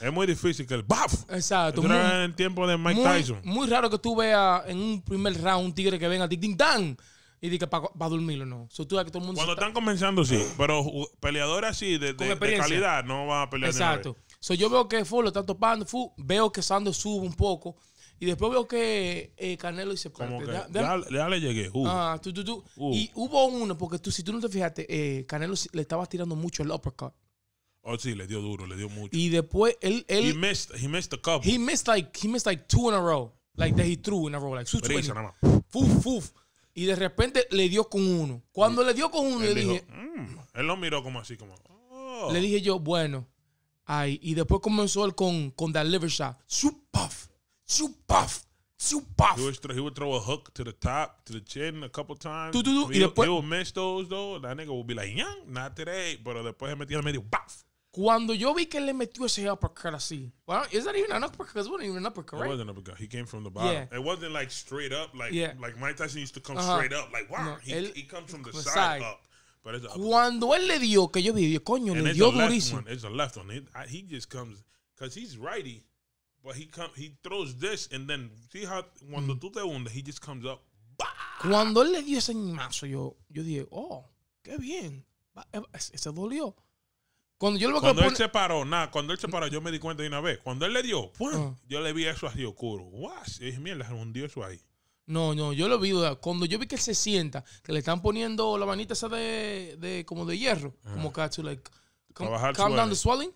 Es muy difícil que el ¡baf! Exacto. Muy, en el tiempo de Mike Tyson. Muy raro que tú veas en un primer round un tigre que venga tan y diga para pa dormirlo, no. Cuando están comenzando, sí. Pero peleadores así de, de, calidad no van a pelear. Exacto. So, yo veo que Full lo está topando. Fu, veo que Sando sube un poco y después veo que eh, Canelo hice Como ya, le llegué. Uh. Ah, uh. Y hubo uno, porque tú, si tú no te fijaste, eh, Canelo le estaba tirando mucho el uppercut. Oh, sí, le dio duro, le dio mucho. Y después él... él he, missed, he missed a couple. He missed like, he missed like two in a row. Like that he threw in a row. Like, su, nada Y de repente le dio con uno. Cuando le dio con uno, le dije... Mm". Él lo miró como así, como... Oh". Le dije yo, bueno. Ay, y después comenzó él con, con that liver shot. Su, puff. shoot, buff. buff. He would, throw, he would throw a hook to the top, to the chin a couple times. He, would miss those, though. That nigga would be like, young, not today. Pero después he metía en medio, buff. Cuando yo vi que le metió ese uppercut así. Well, is that even an uppercut? Because it wasn't even an uppercut, right? It wasn't an uppercut. He came from the bottom. Yeah. It wasn't like straight up. Like, yeah. like Mike Tyson used to come uh-huh. straight up. Like, wow, no, he, él, he comes from the, the side, side up. But it's Cuando él le dio, que yo vi, coño, And le dio durísimo. One. It's a left one. It, I, he just comes, because he's righty. But he come, he throws cuando mm. tú te hundes, he just comes Cuando él le dio ese mazo, yo, yo dije, oh, qué bien. Eh, se dolió. Cuando él se paró, nada, cuando él se paró, yo me di cuenta de una vez. Cuando él le dio, ah. yo le vi eso así oscuro. ¡Guas! Y dije, mierda, se hundió eso ahí. No, no, yo lo vi. Cuando yo vi que él se sienta, que le están poniendo la manita esa de, de como de hierro, como que like, Come, calm down the swelling.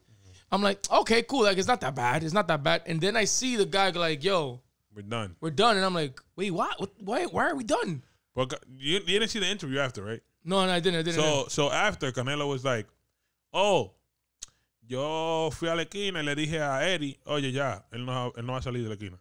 I'm like, okay, cool. Like it's not that bad. It's not that bad. And then I see the guy like, yo, we're done. We're done. And I'm like, wait, what? why? Why are we done? But you, you didn't see the interview after, right? No, no, I didn't. I didn't. So, so after Canelo was like, oh, yo fui a la esquina y le dije a Eddie, oye, ya, él no, él no va a salir de la esquina.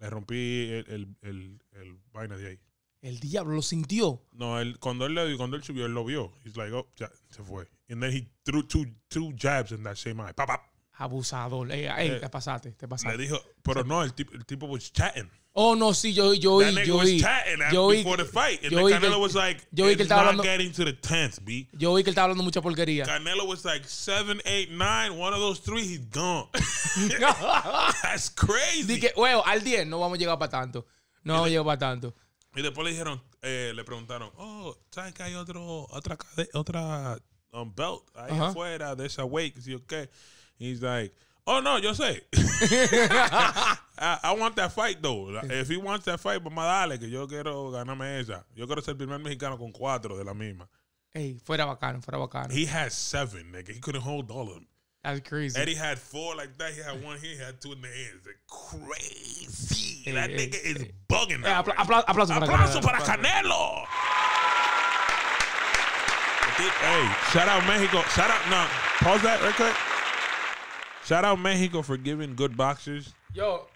Le rompí el, el, el, el vaina de ahí. El diablo lo sintió. No, él, cuando él le dio cuando él subió, él lo vio. He's like, oh, ya, se fue. And then he threw two, two jabs in that same eye. Pa-pa Abusador. Ey, eh, ey, eh, eh, te pasaste, te pasaste. Le dijo, pero no, el tipo, el tipo was chatting. Oh, no, sí, yo oí, yo oí, yo oí. Yo oí que was like, yo oí que él estaba hablando, getting to the tenth, B. Yo oí que él estaba hablando mucha porquería. Canelo was like, seven, eight, nine, one of those three, he's gone. That's crazy. Dije, bueno, al 10 no vamos a llegar para tanto. No vamos a llegar para tanto. Y después le dijeron, eh, le preguntaron, oh, ¿sabes que hay otro, otra, otra um, belt ahí afuera de esa wake? ¿Sí He's like, oh, no, yo sé. I, want that fight, though. If he wants that fight, pues a dale, que yo quiero ganarme esa. Yo quiero ser el primer mexicano con cuatro de la misma. Ey, fuera bacano, fuera bacano. He has seven, nigga. He couldn't hold all of them. That's crazy. Eddie had four like that. He had one here. He had two in the hands. Like crazy. Hey, that hey, nigga hey, is bugging. Hey, apl- apl- aplauso, aplauso para, para Canelo. hey, shout out Mexico. Shout out. No, pause that real quick. Shout out Mexico for giving good boxers. Yo,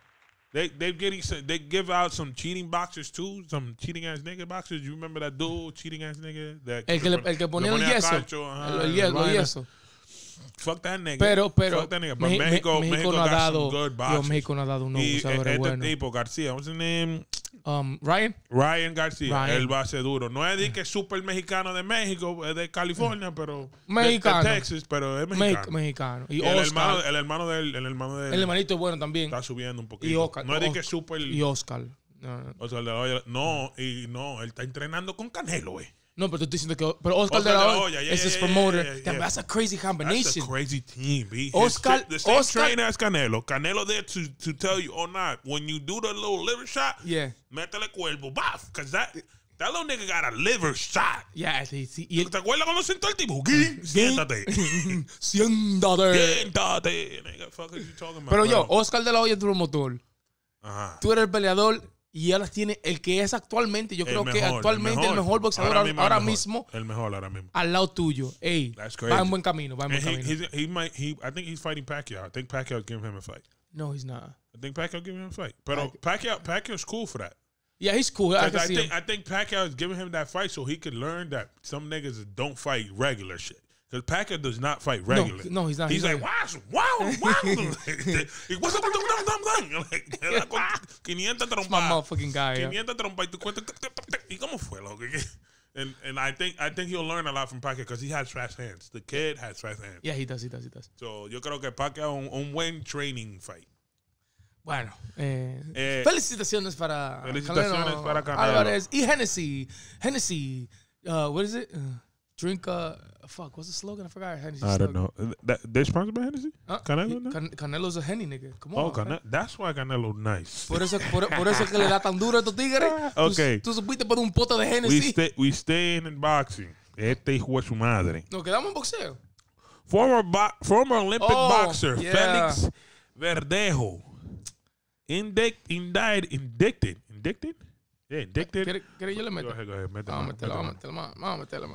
they they getting they give out some cheating boxers too, some cheating ass nigga boxers. You remember that dude cheating ass nigga that el que, le, el que ponía el yeso, Cacho, uh, el, el, el, el yeso. fuck that nigga. Pero, pero. México, México, México, no ha dado. Yo, México no ha dado un y, e- este tipo, García, what's his name? Um, Ryan. Ryan García. El base duro. No es de que es súper mexicano de México, es de California, mm. pero. Mexicano. De, Texas, pero es mexicano. mexicano. Y, Oscar, el hermano, el hermano del. El hermanito es bueno también. Está subiendo un poquito. Y Oscar. No es de que es súper. Y Oscar. No, no, y no, él está entrenando con Canelo, güey. Eh. No, pero but they're diciendo que pero Oscar, Oscar de la Hoya, yeah, yeah, is his promoter. Yeah, Damn, that's a crazy combination. That's a crazy team, B. Oscar, the same Oscar, trainer as Canelo. Canelo there to, to tell you or not when you do the little liver shot. Yeah, métele cuerpo, baf, because that. That little nigga got a liver shot. Yeah, sí, sí. Y ¿Te acuerdas cuando sentó el tipo? Siéntate. Siéntate. Siéntate. Nigga, fuck are you talking about? Pero yo, Oscar de la Hoya es tu promotor. Ajá. Tú eres el peleador y tiene el que es actualmente, yo el creo mejor, que actualmente el mejor, el mejor boxeador ahora, mismo, ahora el mejor, mismo, El mejor ahora mismo. Al lado tuyo. Ey, va en buen camino, va en buen camino. He, he might, he, I think he's fighting Pacquiao. I think Pacquiao give him a fight. No, he's not. I think Pacquiao give him a fight. Pero Pacquiao, Pacquiao's cool for that. Yeah, he's cool. I, I think him. I think Pacquiao is giving him that fight so he could learn that some niggas don't fight regular shit. Because Packer does not fight regularly. No, no he's not. He's, he's like, like wow, wow, wow. What's up? like, it's my motherfucking guy. 500 trompa y tu cuenta. ¿Y cómo fue, loco? And and I think I think he'll learn a lot from Pacquiao because he has trash hands. The kid has trash hands. Yeah, he does. He does. He does. So yo creo que Pacquiao un, un buen training fight. Bueno, eh, eh, felicitaciones para felicitaciones Canelo, para Canelo. Álvarez y Hennessy. Hennessy, uh, what is it? Uh, Drink uh fuck, what's the slogan? I forgot. I don't know. That, they're sponsored by Hennessy. Uh, Canelo. Can, Canelo's a Henny nigga. Come oh, on. Oh, that's why Canelo nice. Por eso, por, por eso que le da tan duro estos tigres. Ah, okay. Tú, supiste por un poto de Hennessy. We stay, we in boxing. Este hijo de su madre. No, quedamos en boxeo. Former bo- former Olympic oh, boxer yeah. Felix Verdejo indicted, indicted, indicted. Yeah, indicted. ¿Quiere, quiere yo le Go ahead, go ahead. vamos a meterla, vamos a meterla, vamos a meterla,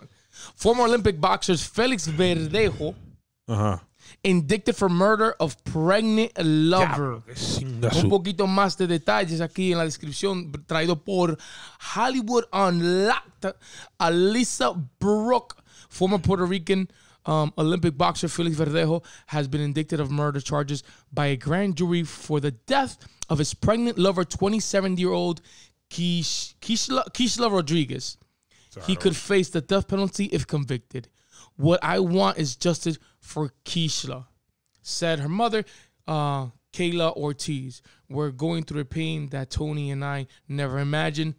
Former Olympic boxers Felix Verdejo Ajá. indicted for murder of pregnant lover. Ya, Un poquito más de detalles aquí en la descripción traído por Hollywood Unlocked. Alisa Brooke, former Puerto Rican um, Olympic boxer Felix Verdejo has been indicted of murder charges by a grand jury for the death of his pregnant lover, 27 year old Kishla Rodriguez. Sorry, he could face the death penalty if convicted. What I want is justice for Keishla, said her mother, uh, Kayla Ortiz. We're going through a pain that Tony and I never imagined.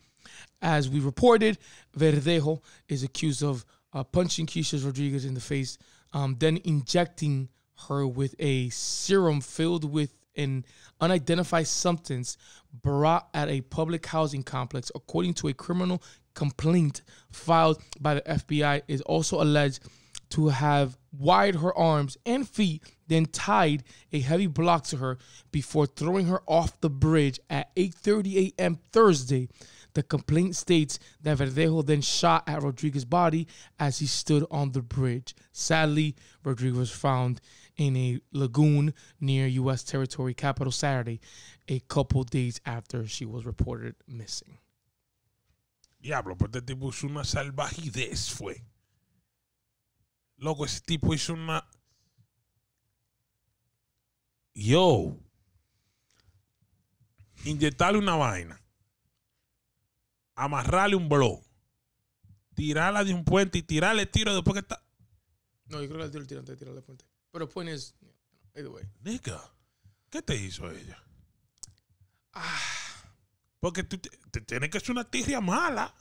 As we reported, Verdejo is accused of uh, punching Keisha Rodriguez in the face, um, then injecting her with a serum filled with an unidentified substance brought at a public housing complex, according to a criminal complaint filed by the FBI is also alleged to have wired her arms and feet, then tied a heavy block to her before throwing her off the bridge at 8:30 a.m. Thursday. The complaint states that Verdejo then shot at Rodriguez's body as he stood on the bridge. Sadly, Rodriguez was found in a lagoon near U.S. territory capital Saturday, a couple days after she was reported missing. Diablo, pues este tipo hizo una salvajidez, fue. Loco, ese tipo hizo una. Yo. Inyectarle una vaina. Amarrarle un blow. Tirarla de un puente y tirarle tiro después que está. No, yo creo que el tiro antes de tirarle el puente. Pero el point es. Either ¿qué te hizo ella? Ah. Porque tú te, tienes que ser una tigria mala.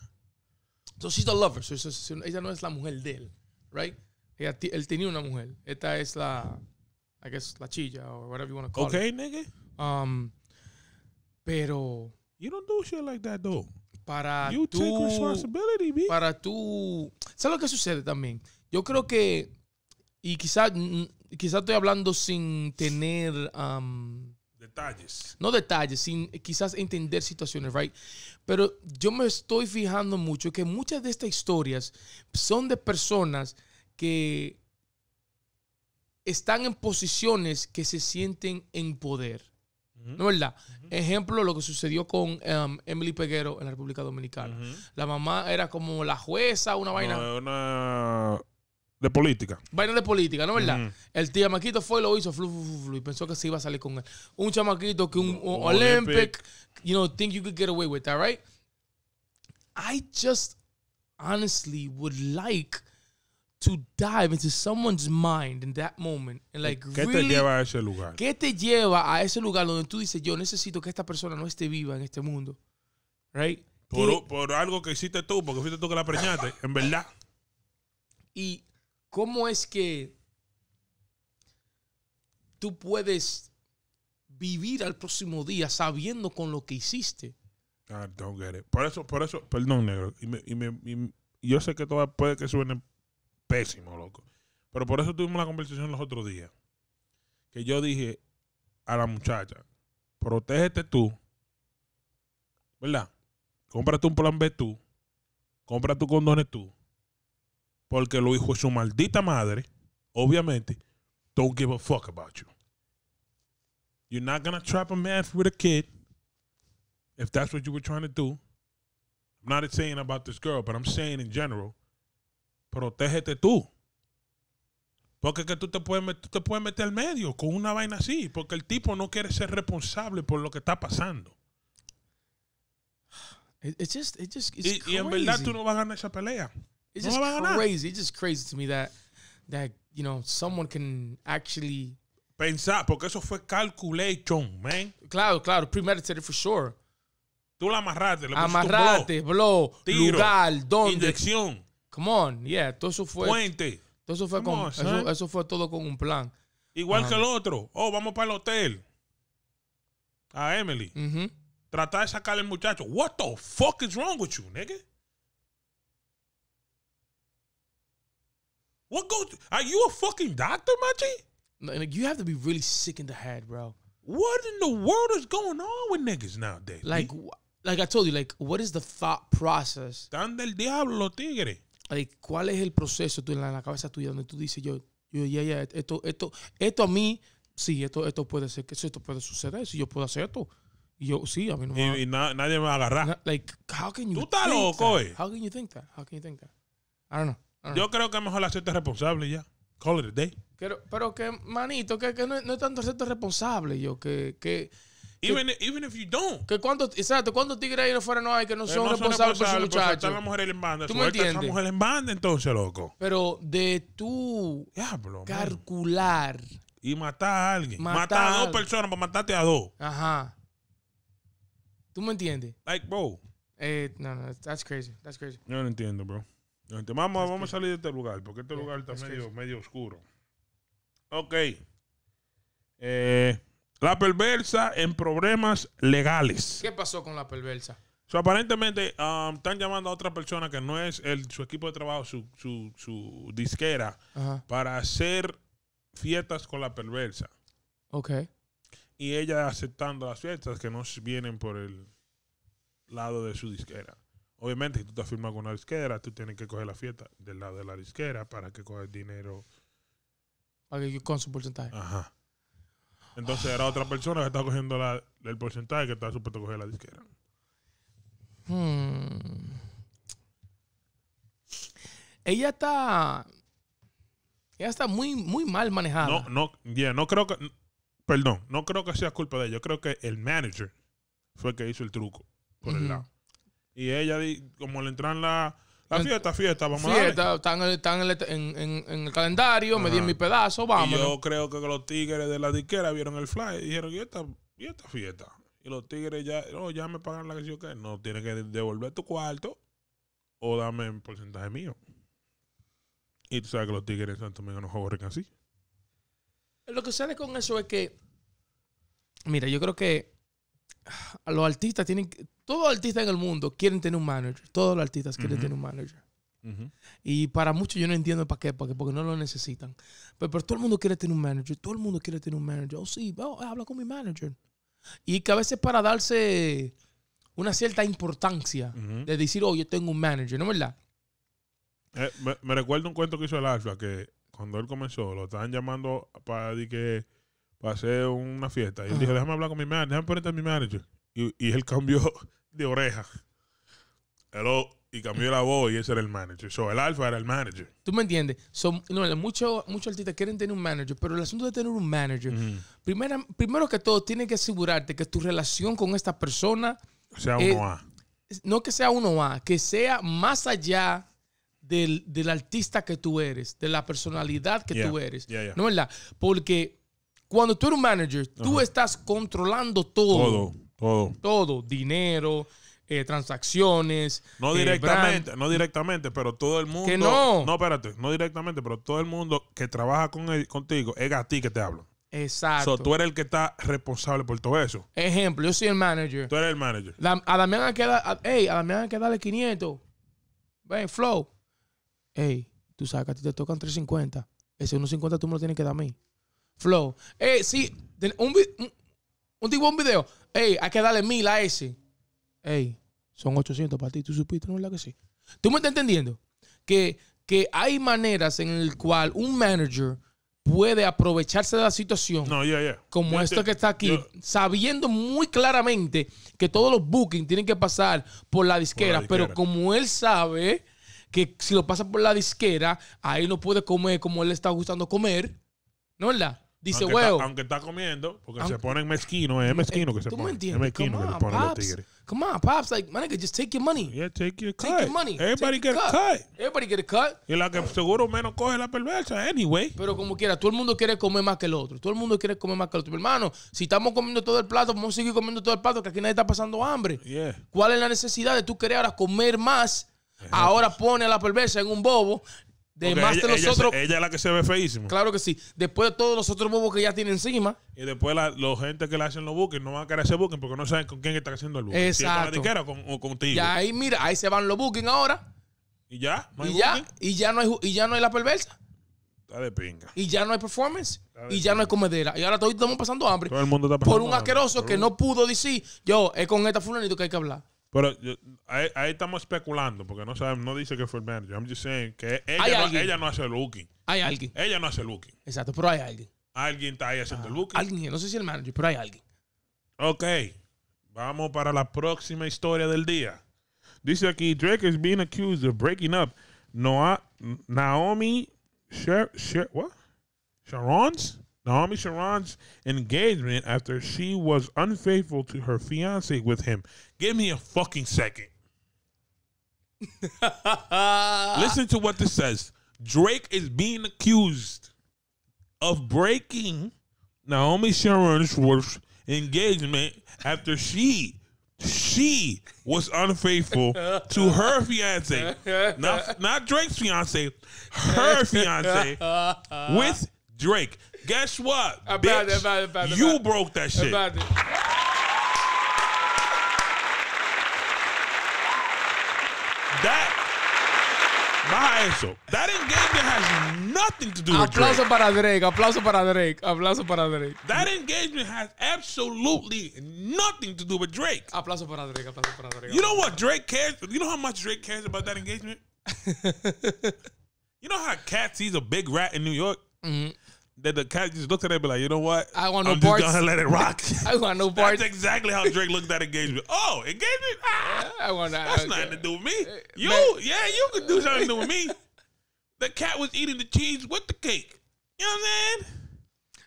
So she's the lover. So, ella no es la mujer de él, right? Ella, él tenía una mujer. Esta es la, I guess, la chilla o whatever you want to call okay, it. Okay, nigga. Um, pero. You don't do shit like that, though. Para you tú, take responsibility, Para tú. ¿Sabes lo que sucede también? Yo creo que. Y quizás quizá estoy hablando sin tener. Um, no detalles, sin quizás entender situaciones, right? Pero yo me estoy fijando mucho que muchas de estas historias son de personas que están en posiciones que se sienten en poder. ¿No es verdad? Ejemplo, lo que sucedió con um, Emily Peguero en la República Dominicana. La mamá era como la jueza, una vaina. una de política. Vaina de política, ¿no es verdad? el El maquito fue y lo hizo flu, flu, y pensó que se iba a salir con él. Un chamaquito que un Olympic. you know, think you could get away with that, right? I just honestly would like to dive into someone's mind in that moment and like ¿Qué te lleva a ese lugar? ¿Qué te lleva a ese lugar donde tú dices, yo necesito que esta persona no esté viva en este mundo? Right? Por, por algo que hiciste tú, porque fuiste tú que la preñaste, en verdad. Y ¿Cómo es que tú puedes vivir al próximo día sabiendo con lo que hiciste? I ah, don't get it. Por eso, por eso, perdón, negro. Y, yo sé que todo puede que suene pésimo, loco. Pero por eso tuvimos la conversación los otros días. Que yo dije a la muchacha, protégete tú, ¿verdad? Cómprate un plan B tú, compra tus condones tú, porque lo hijo su maldita madre, obviamente, don't give a fuck about you. You're not gonna trap a man with a kid if that's what you were trying to do. I'm not saying about this girl, but I'm saying in general, protégete tú. Porque que tú te puedes, tú te puedes meter al medio con una vaina así, porque el tipo no quiere ser responsable por lo que está pasando. y, en verdad tú no vas a ganar esa pelea. It's just crazy. It's just crazy to me that that you know someone can actually pensar porque eso fue calculation, man. Claro, claro, premeditated for sure. Tú la amarraste, le amarraste, blow, blow tiro, lugar, dónde, inyección. Come on, yeah, todo eso fue puente. Todo eso fue con, eso, eso, fue todo con un plan. Igual que el otro. Oh, vamos para el hotel. A Emily. Tratar de sacarle al muchacho. What the fuck is wrong with you, nigga? What goes? Are you a fucking doctor, machi? like, you have to be really sick in the head, bro. What in the world is going on with niggas nowadays? Like, like I told you, like, what is the thought process? ¿Dónde el diablo, tigre? Like, ¿cuál es el proceso tú en la, cabeza tuya donde tú dices yo, yo, ya, yeah, ya, yeah, esto, esto, esto a mí, sí, esto, esto puede ser, que esto puede suceder, si yo puedo hacer esto. Y yo, sí, a mí no Y, y nadie me va a agarrar. like, how can you Tú estás loco, eh. How can you think that? How can you think that? I don't know. Ah. Yo creo que es mejor hacerte responsable ya. Call it a day. Pero, pero que, manito, que, no, no, es tanto hacerte responsable yo, que... que Even, even if you don't. Que exacto, cuántos tigres ahí afuera no hay que no, son, responsables para por muchachos. Están en banda. ¿Tú me entiendes? en banda entonces, loco. Pero de tú calcular... Y matar a alguien. Matar, a, dos personas para matarte a dos. Ajá. ¿Tú me entiendes? Like, bro. Eh, no, no, that's crazy. That's crazy. Yo no entiendo, bro vamos, a salir de este lugar, porque este lugar está medio, oscuro. Ok. Eh, la perversa en problemas legales. ¿Qué pasó con la perversa? aparentemente um, están llamando a otra persona que no es el, su equipo de trabajo, su, disquera, para hacer fiestas con la perversa. Ok. Y ella aceptando las fiestas que no vienen por el lado de su disquera. Obviamente, si tú te afirmas con una disquera, tú tienes que coger la fiesta del lado de la disquera para que el dinero. Para con su porcentaje. Ajá. Entonces era otra persona que está cogiendo el porcentaje que estaba supuesto coger la disquera. Hmm. Ella está. Ella está muy, muy mal manejada. No, no, no creo que. Perdón, no creo que sea culpa de ella. Yo creo que el manager fue el que hizo el truco por el lado. Y ella, como le entran la, fiesta, fiesta, vamos a están, están en, el calendario, me di mi pedazo, vamos. Yo creo que los tigres de la disquera vieron el fly y dijeron, ¿y esta, fiesta? Y los tigres ya, no, ya me pagan la que yo que no, tienes que devolver tu cuarto o dame un porcentaje mío. Y tú sabes que los tigres en Santo Domingo no así. Lo que sale con eso es que, mira, yo creo que los artistas tienen, todos los artistas en el mundo quieren tener un manager, todos los artistas quieren tener un manager. Y para muchos yo no entiendo para qué, porque, no lo necesitan. Pero, todo el mundo quiere tener un manager, todo el mundo quiere tener un manager. Oh, sí, habla con mi manager. Y que a veces para darse una cierta importancia de decir, oh, yo tengo un manager, ¿no es verdad? Eh, me recuerdo un cuento que hizo el Alfa que cuando él comenzó lo estaban llamando para decir que para una fiesta. Y él dijo, déjame hablar con mi manager, déjame ponerte a mi manager. Y, y él cambió de oreja. y cambió la voz y ese era el manager. el alfa era el manager. ¿Tú me entiendes? Son, no, muchos artistas quieren tener un manager, pero el asunto de tener un manager, primero que todo, tienes que asegurarte que tu relación con esta persona... Sea eh, uno A. no que sea uno A, que sea más allá del, artista que tú eres, de la personalidad que tú eres. ¿No es verdad? Porque cuando tú eres un manager, tú estás controlando todo. Todo, todo. Todo, dinero, eh, transacciones. No eh, directamente, no directamente, pero todo el mundo. Que no. No, espérate, no directamente, pero todo el mundo que trabaja con contigo es a ti que te hablo. Exacto. tú eres el que está responsable por todo eso. Ejemplo, yo soy el manager. Tú eres el manager. a Damián hay que, a hay que darle 500. Ven, Flow. Hey, tú sabes que a ti te tocan 350. Ese 150 tú me lo tienes que dar a mí. Flow. Eh, sí, un, un, tipo un video. Ey, hay que darle mil a ese. Ey, son 800 para ti. Tú supiste, ¿no es la que sí? ¿Tú me estás entendiendo? Que, hay maneras en el cual un manager puede aprovecharse de la situación. No, ya ya, Como esto que está aquí, sabiendo muy claramente que todos los bookings tienen que pasar por la disquera, pero como él sabe que si lo pasa por la disquera, ahí no puede comer como él le está gustando comer, ¿no es verdad? dice aunque huevo. aunque está comiendo, porque se ponen mezquino, es mezquino que se pone. Es mezquino que se ponen los tigres. Come on, pops, like, my nigga, just take your money. Yeah, take your cut. Take your money. Everybody get a cut. Everybody get a cut. Y la que seguro menos coge la perversa, anyway. Pero como quiera, todo el mundo quiere comer más que el otro. Todo el mundo quiere comer más que el otro. hermano, si estamos comiendo todo el plato, vamos a seguir comiendo todo el plato, que aquí nadie está pasando hambre. ¿Cuál es la necesidad de tú querer ahora comer más? Ahora pone a la perversa en un bobo ella, de es la que se ve feísima. Claro que sí. Después de todos los otros bobos que ya tiene encima. Y después la, gente que le hacen los bookings no van a querer hacer booking porque no saben con quién está haciendo el booking. Exacto. con o, contigo. Y ahí, mira, ahí se van los bookings ahora. Y ya, no hay y ya, y ya no hay y ya no hay la perversa. Está de pinga. Y ya no hay performance. Y ya no hay comedera. Y ahora todos estamos pasando hambre. Todo el mundo está pasando Por un asqueroso que no pudo decir, yo, es con esta fulanito que hay que hablar. Pero ahí, estamos especulando, porque no sabemos, no dice que fue el manager. I'm just saying que ella, no, ella no, hace looking. Hay alguien. Ella no hace looking. Exacto, pero hay alguien. Alguien está ahí haciendo el ah, looking. Alguien, no sé si el manager, pero hay alguien. Ok. Vamos para la próxima historia del día. Dice aquí, Drake is being accused of breaking up Noah, Naomi Sher, Sher, what? Sharon's Naomi Sharon's engagement after she was unfaithful to her fiance with him. Give me a fucking second. Listen to what this says. Drake is being accused of breaking Naomi Sharon's engagement after she she was unfaithful to her fiance, not not Drake's fiance, her fiance with Drake. Guess what? About bitch, it, about it, about you about broke that shit. About it. That my eso. That engagement has nothing to do with Aplauso Drake. para Drake. Aplauso para Drake. Aplauso para Drake. That engagement has absolutely nothing to do with Drake. Aplauso para Drake. Aplauso para Drake. You know what Drake cares? You know how much Drake cares about that engagement? you know how Cat sees a big rat in New York? Mm-hmm that the cat just looked at it and be like, you know what? I want no I'm parts. Just gonna let it rock. I want no parts. That's exactly how Drake looked at engagement. Oh, engagement? Ah, I want that. That's okay. nothing to do with me. Eh, you, Man. yeah, you could do something to do with me. The cat was eating the cheese with the cake. You know what I'm saying?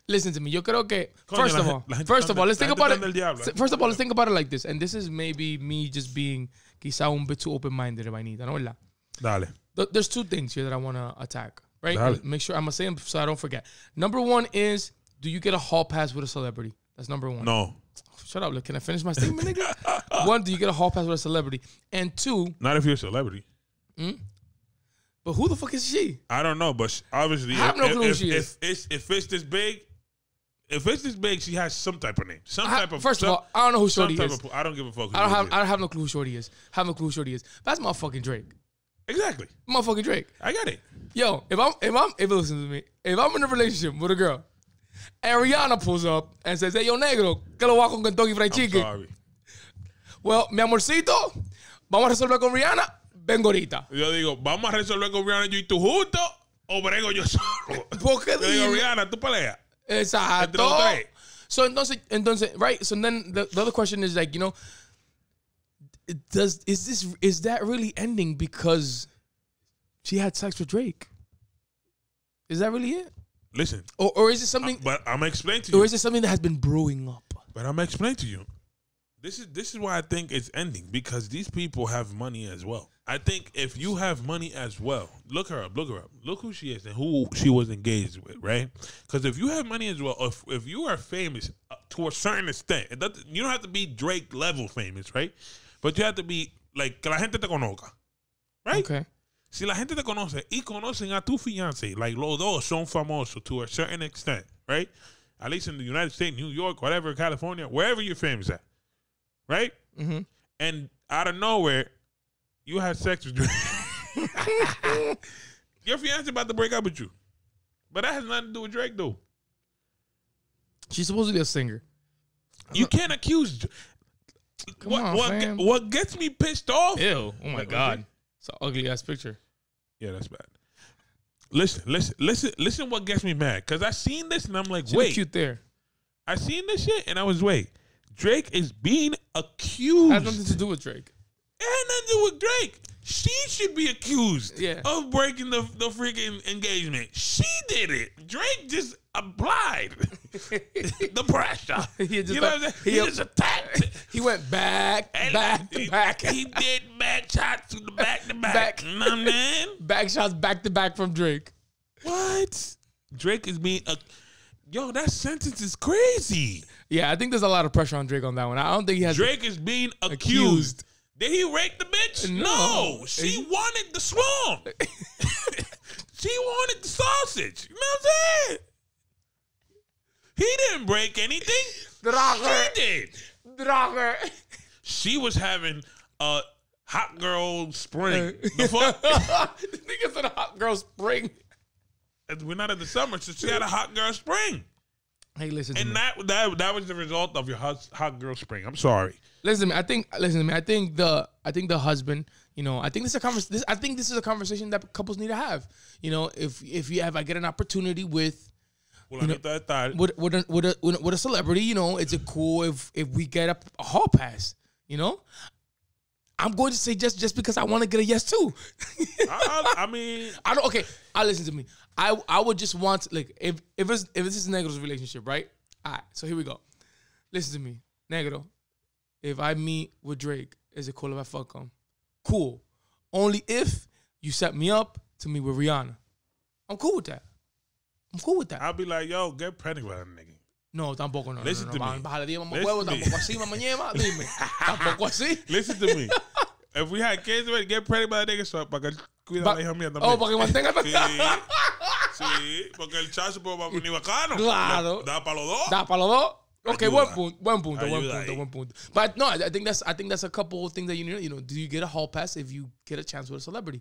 Listen to me. Yo creo que first of all, first of all, let's think about it. First of all, let's think about it like this. And this is maybe me just being quizá un bit too open minded if I need. ¿no? Dale. There's two things here that I want to attack right? Make sure I'm gonna say them so I don't forget. Number one is, do you get a hall pass with a celebrity? That's number one. No. Shut up, look. Can I finish my statement, nigga? one, do you get a hall pass with a celebrity? And two, not if you're a celebrity. Hmm? But who the fuck is she? I don't know, but obviously, I have if, no clue if, who she if, is. If it's, if it's this big, if it's this big, she has some type of name, some I, type of. First some, of all, I don't know who Shorty is. Of, I don't give a fuck. I don't have. Is. I don't have no clue who Shorty is. I have no clue who Shorty is. That's motherfucking Drake. Exactly. Motherfucking Drake. I got it. Yo, if I'm if I'm if listen to me, if I'm in a relationship with a girl, and Rihanna pulls up and says, "Hey, yo, negro, quiero walk con Kentucky Fried Chicken." Sorry. Well, mi amorcito, vamos a resolver con Rihanna. Vengo ahorita. Yo digo, vamos a resolver con Rihanna yo y tú juntos o brego yo solo. ¿Por qué yo digo, Rihanna, tú peleas. Exacto. So entonces, entonces, right? So then the, the other question is like, you know, does is this is that really ending because she had sex with Drake. Is that really it? Listen. Or, or is it something? I, uh, but I'm explaining to you. Or is it something that has been brewing up? But I'm explaining to you. This is this is why I think it's ending because these people have money as well. I think if you have money as well, look her up, look her up, look who she is and who she was engaged with, right? Because if you have money as well, if if you are famous uh, to a certain extent, it doesn't, you don't have to be Drake level famous, right? But you have to be like la gente te conozca, right? Okay si la gente te conoce y conocen a tu fiancé, like los dos son famosos to a certain extent, right? At least in the United States, New York, whatever, California, wherever your famous at, right? Mm-hmm. And out of nowhere, you had sex with Drake. your fiancé about to break up with you, but that has nothing to do with Drake though. She's supposed to be a singer. You can't accuse. Come what, on, what, what, gets me pissed off? Ew! Oh my god! It's an ugly ass picture. Yeah, that's bad. Listen, listen, listen, listen. What gets me mad? Cause I seen this and I'm like, she wait, cute there. I seen this shit and I was wait. Drake is being accused. Has nothing to do with Drake. It had nothing to do with Drake. She should be accused yeah. of breaking the, the freaking engagement. She did it. Drake just applied the pressure. He just, you know what I'm saying? He, he just attacked. He went back, and back, he, back. He did back shots to the back to back. back. You know Back shots back to back from Drake. What? Drake is being a. Yo, that sentence is crazy. Yeah, I think there's a lot of pressure on Drake on that one. I don't think he has. Drake is being accused. accused did he rape the bitch? No, no. she wanted the swamp. she wanted the sausage. You know what I'm saying? He didn't break anything. Drager. She did. Drager. She was having a hot girl spring. the fuck? the nigga said a hot girl spring. We're not in the summer, so she had a hot girl spring. Hey, listen. And that, that that was the result of your hot, hot girl spring. I'm sorry. Listen, I think listen, I think the I think the husband, you know, I think this is a conversation. I think this is a conversation that couples need to have. You know, if if you have, I get an opportunity with. I know, with, with, a, with, a, with a celebrity, you know, it's a cool if if we get a, a hall pass, you know. I'm going to say yes just because I want to get a yes too. I, I, mean, I don't. Okay, I listen to me. I I would just want like if if it's if this is negative relationship, right? All right. So here we go. Listen to me, Negro if I meet with Drake, is it cool if I fuck him? Cool. Only if you set me up to meet with Rihanna. I'm cool with that. I'm cool with that. I'll be like, yo, get pregnant with that nigga. No, tampoco, no. Listen no, no, no, to no, me. Listen to me. tampoco así. Listen to me. If we had kids, we would get pregnant by that nigga, so para que cuida a la hija mía oh, también. Oh, porque que mantenga Sí, sí, porque el chacho va a venir bacano. Claro. Da para los dos. Da para los dos. Okay, one point, one point, punto, one point, one But no, I think that's I think that's a couple of things that you know. You know, do you get a hall pass if you get a chance with a celebrity?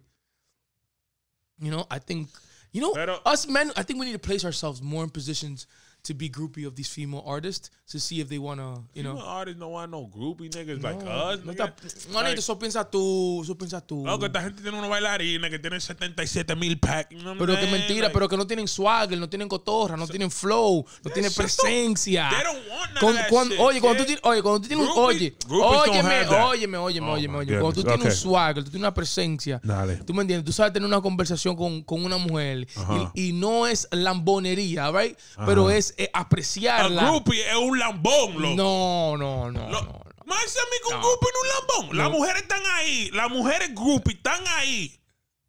You know, I think you know us men. I think we need to place ourselves more in positions to be groupie of these female artists to see if they wanna, you know. Female artists don't want no groupie niggas no, like us. No, necesito manito, eso piensa tú, eso piensa tú. Loco, esta gente tiene una bailarina que tiene 77 mil packs You know pero man? que mentira, pero que no tienen swag no tienen cotorra, no tienen flow, no tienen presencia. They don't want none Con, of cuando, oye, cuando tú tienes, oye, cuando tú tienes oye, óyeme, óyeme, óyeme, óyeme, óyeme. Cuando tú tienes un swagger, tú tienes una presencia. Tú me entiendes, tú sabes tener una conversación con, con una mujer y, y, no es lambonería, right? Pero es apreciar eh, apreciarla. El groupie es un lambón, No, no, no. no, Más amigo un groupie no un lambón. Las mujeres están ahí. Las mujeres groupie están ahí.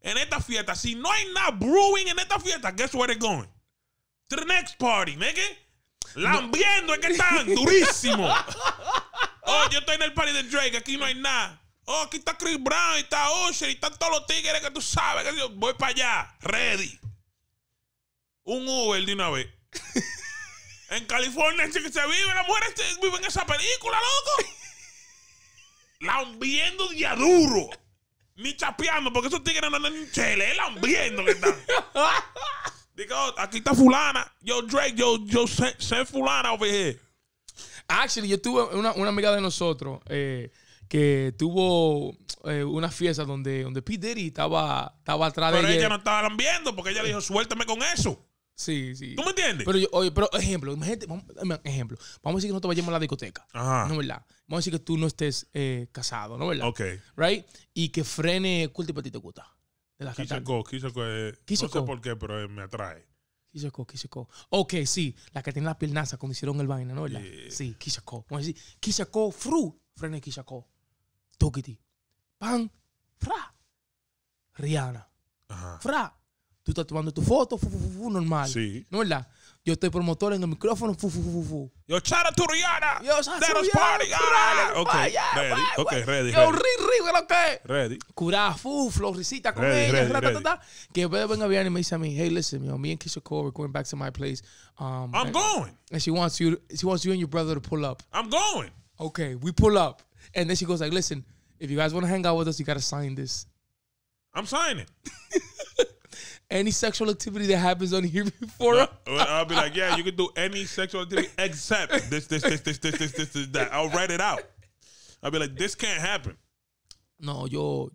En esta fiesta. Si no hay nada brewing en esta fiesta, guess where they're going? To the next party, nigga. Lambiendo es que están durísimo. Oh, yo estoy en el party de Drake. Aquí no hay nada. Oh, aquí está Chris Brown, y está Osher y están todos los tigres que tú sabes. Que yo voy para allá, ready. Un Uber de una vez. En California se vive, las este, vive viven esa película, loco. la viendo día duro. Ni chapeando, porque esos tigres no andan en chele, eh, la viendo que están. Digo, aquí está fulana. Yo, Drake, yo, yo sé, sé fulana over here. Actually, yo tuve una, amiga de nosotros eh, que tuvo eh, una fiesta donde, donde P. Diddy estaba, estaba atrás de ella. Pero ella no estaba viendo porque ella le dijo, suéltame con eso. Sí, sí. ¿Tú me entiendes? Pero, yo, oye, pero ejemplo, imagínate, vamos, ejemplo, vamos a decir que no te vayamos a la discoteca. Ajá. No, ¿verdad? Vamos a decir que tú no estés eh, casado, ¿no, verdad? Ok. ¿Right? Y que frene, ¿cuál tipo a ti te gusta? De las eh, No sé por qué, pero eh, me atrae. Kishako, Kishako. Ok, sí, la que tiene la piernaza como hicieron el vaina, ¿no? ¿verdad? Sí, Kishako. Vamos a decir, Kishako, fru, frene Kishako. Tokiti. Pan, fra. Rihanna. Ajá. Fra, tú estás tomando tu foto, fu, fu, fu, normal. Sí. ¿No verdad? Yo estoy promotor en el micrófono, fu, fu, fu, fu. Yo, chara turiana. Yo, chara turiana. party. Ah, ok, ready. Ok, ready. Yo, ri, ri, ¿qué lo que? Ready. Curá, fu, florecita con ella. ta, Que venga bien y me dice a mí, hey, listen, yo, me and Keisha Cole are going back to my place. Um, I'm and, going. And she wants you, she wants you and your brother to pull up. I'm going. Okay, we pull up. And then she goes like, listen, if you guys want to hang out with us, you got to sign this. I'm signing. any sexual activity that happens on here before. No, I'll be like, yeah, you can do any sexual activity except this, this, this, this, this, this, this, this, that. I'll write it out. I'll be like, this can't happen. No, yo,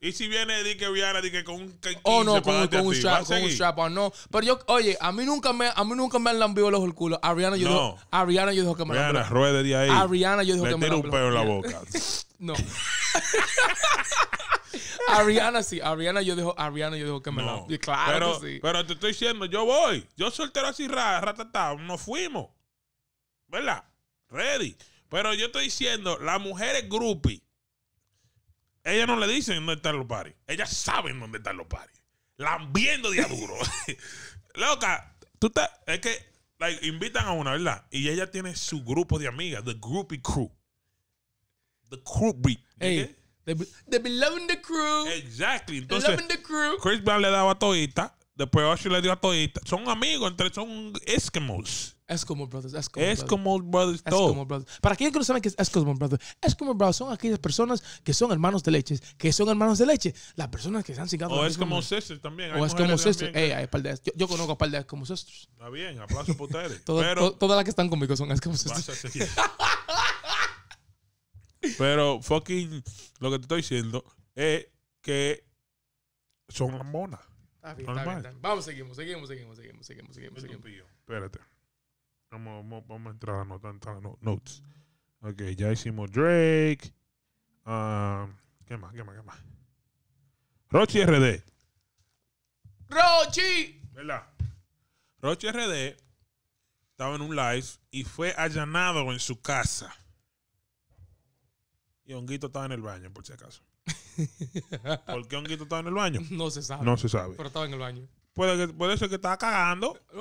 Y si viene de que Rihanna de que con un Oh no, con, un, con un strap, con un strap on, no. Pero yo, oye, a mí nunca me, a mí nunca me han lambido los culos. A Rihanna yo no. dijo, a Rihanna yo dijo que me Rihanna, ruede de ahí. A Rihanna yo dijo que me lambió. un pelo en la boca. no. Ariana sí, Ariana yo dijo Ariana yo dejo que me no, la. Claro pero, sí. Pero te estoy diciendo, yo voy. Yo soltero así, ratatá, nos fuimos. ¿Verdad? Ready. Pero yo estoy diciendo, las mujeres groupie, ellas no le dicen dónde están los paris. Ellas saben dónde están los paris. Lambiendo de duro. Loca, tú estás es que invitan a una, ¿verdad? Y ella tiene su grupo de amigas, The Groupie Crew. The Groupie. hey, The, been loving the crew. Exactly. Entonces, the crew. Chris Brown le daba a Toyita. Después Usher le dio a toita. Son amigos, entre son Eskimos. Eskimo Brothers. Eskimo, Eskimo Brothers. Brothers todo. Eskimo Brothers. Para aquellos que no saben qué es Eskimo Brothers, Eskimo Brothers son aquellas personas que son hermanos de leche, que son hermanos de leche, las personas que se han cingando. O Eskimo Sisters también. O Eskimo Sisters. Hey, hay par yo, conozco a par como Eskimo Sisters. Está bien, aplauso por ustedes. Todas las que están conmigo son Eskimo Sisters. Pero fucking, lo que te estoy diciendo es que son las Está Vamos, seguimos, seguimos, seguimos, seguimos, seguimos, seguimos. seguimos. Espérate. Vamos, vamos, vamos, a entrar a notas. notes. Ok, ya hicimos Drake. Ah, ¿Qué más? ¿Qué más? ¿Qué más? Rochi RD. Rochi. ¿Verdad? Rochi RD estaba en un live y fue allanado en su casa. Y Honguito estaba en el baño, por si acaso. ¿Por qué Honguito estaba en el baño? No se sabe. No se sabe. Pero estaba en el baño. Puede, que, puede ser que estaba cagando. Está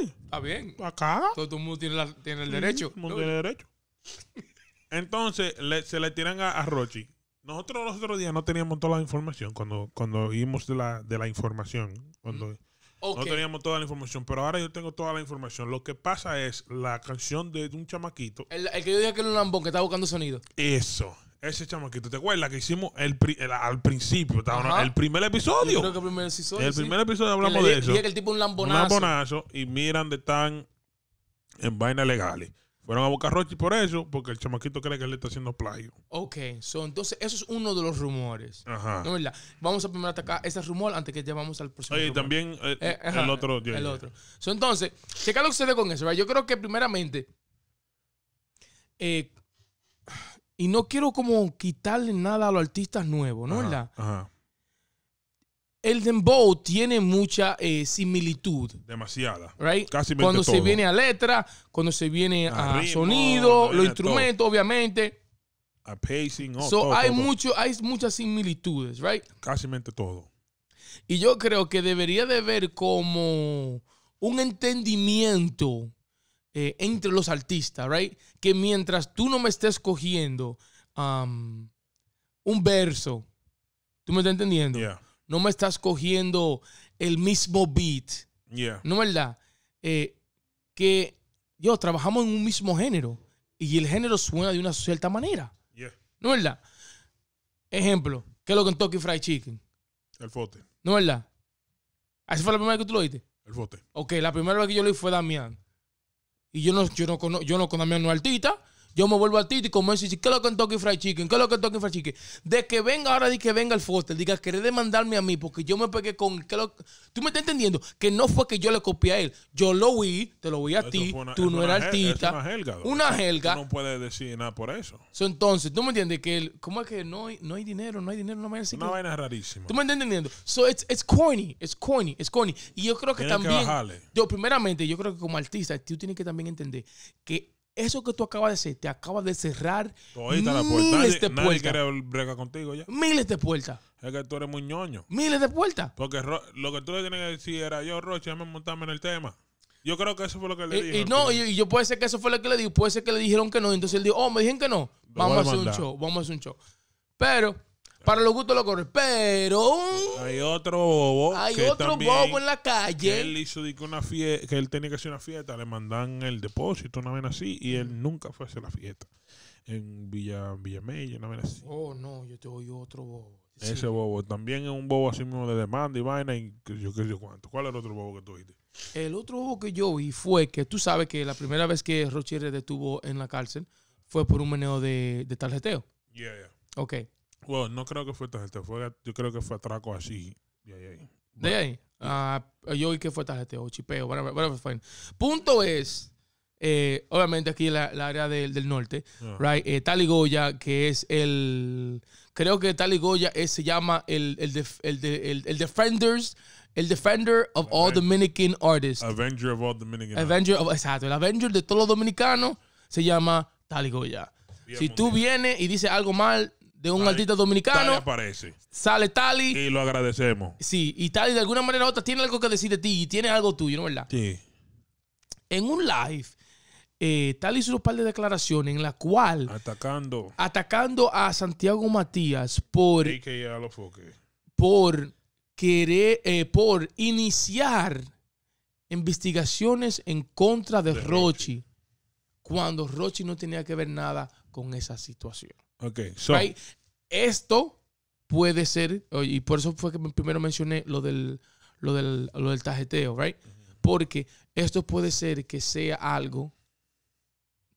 bien. Está bien. Acá. Todo, todo el mundo tiene, el derecho. Todo el mundo tiene el derecho. Entonces le, se le tiran a, Rochi. Nosotros los otros días no teníamos toda la información cuando, cuando íbamos de la, de la información. Cuando. No teníamos toda la información, pero ahora yo tengo toda la información. Lo que pasa es la canción de un chamaquito. El, que yo dije que era un lambón, que estaba buscando sonido. Eso. Ese chamaquito, ¿te acuerdas que hicimos el, al principio? el primer episodio. creo que el primer episodio. El primer episodio hablamos de eso. y que el tipo un lambonazo. Un lambonazo y miran de tan en vainas legales. Fueron a buscar Rochi por eso, porque el chamaquito cree que él está haciendo plagio. Ok, so, entonces eso es uno de los rumores. Ajá. No, ¿verdad? Vamos a primero atacar ese rumor antes que llevamos al próximo. Oye, también eh, eh, el otro. el otro. entonces, qué lo que sucede con eso. Yo creo que primeramente, eh, y no quiero como quitarle nada a los artistas nuevos, ¿no? es ¿verdad? Ajá el dembow tiene mucha eh, similitud. Demasiada. Right? Casi cuando se viene a letra, cuando se viene a, sonido, los instrumentos, obviamente. A pacing, so hay mucho, hay muchas similitudes, right? Casi todo. Y yo creo que debería de haber como un entendimiento eh, entre los artistas, right? Que mientras tú no me estés cogiendo um, un verso, ¿tú me estás entendiendo? no me estás cogiendo el mismo beat. No ¿No verdad? Eh, que yo trabajamos en un mismo género y el género suena de una cierta manera. No es verdad? Ejemplo, ¿qué es lo que Kentucky Fried Chicken? El fote. ¿No verdad? ¿Ah, ¿Esa fue la primera vez que tú lo oíste? El fote. Ok, la primera vez que yo lo oí fue Damián. Y yo no, yo no, yo no con Damián no artista, yo me vuelvo artista y como a decir, ¿qué es lo que en Fried Chicken? ¿Qué es lo que en Fried Chicken? De que venga ahora, de que venga el Foster, diga, ¿Querés demandarme a mí porque yo me pegué con... ¿qué lo... ¿Tú me estás entendiendo? Que no fue que yo le copié a él. Yo lo vi te lo vi a ti, tú no eras artista. una helga. Una no puedes decir nada por eso. entonces, ¿tú me entiendes? Que él ¿Cómo es que no hay, no hay dinero, no hay dinero, no me Una vaina rarísima. ¿Tú me estás entendiendo? So, it's, it's corny, it's corny, it's corny. Y yo creo que también... yo, primeramente, yo creo que como artista, tú tienes que también entender que eso que tú acabas de decir, te acabas de cerrar miles de puertas. contigo ya. Miles de puertas. Es que tú eres muy ñoño. Miles de puertas. Porque lo que tú le tienes que decir era, yo, Roche, me montarme en el tema. Yo creo que eso fue lo que le y, Y no, y, yo puede ser que eso fue lo que le dijo, puede ser que le dijeron que no. Entonces él dijo, oh, me dijeron que no. vamos a hacer un show, vamos a hacer un show. Pero para los gustos lo corre. Pero. Hay otro bobo. Hay otro bobo en la calle. Él hizo que una que él tenía que hacer una fiesta, le mandan el depósito, una vez así, y él mm. nunca fue a hacer la fiesta. En Villa, Mella una vez así. Oh, no, yo te oí otro bobo. Ese bobo. También es un bobo así mismo de demanda y vaina y yo qué sé cuánto. ¿Cuál era el otro bobo que tú oíste El otro bobo que yo vi fue que tú sabes que la primera vez que Rochere detuvo en la cárcel fue por un meneo de, de tarjeteo. Yeah, yeah. Ok. Bueno, no creo que fue tarjeteo. Fue, yo creo que fue traco así. De ahí. Ah, yo vi que fue o chipeo, bueno whatever fine. Punto es, eh, obviamente aquí la, la área del, del norte, right? Eh, Tali Goya, que es el, creo que Tali Goya se llama el, el, el, el, Defenders el Defender of All Dominican Artists. Avenger of All Dominican Avenger Exacto, el Avenger de todos los dominicanos se llama Taligoya. Si tú vienes y dices algo mal, de un artista dominicano. aparece. Sale Tali. Y lo agradecemos. Sí, y Tali de alguna manera u otra tiene algo que decir de ti y tiene algo tuyo, ¿no es verdad? Sí. En un live, eh, Tali hizo un par de declaraciones en la cual. Atacando. Atacando a Santiago Matías por. Y que ya lo foque. Por querer. Eh, por iniciar investigaciones en contra de, Rochi cuando Rochi no tenía que ver nada con esa situación. Ok, so. Esto puede ser, y por eso fue que primero mencioné lo del, lo del, lo del tajeteo, right? Porque esto puede ser que sea algo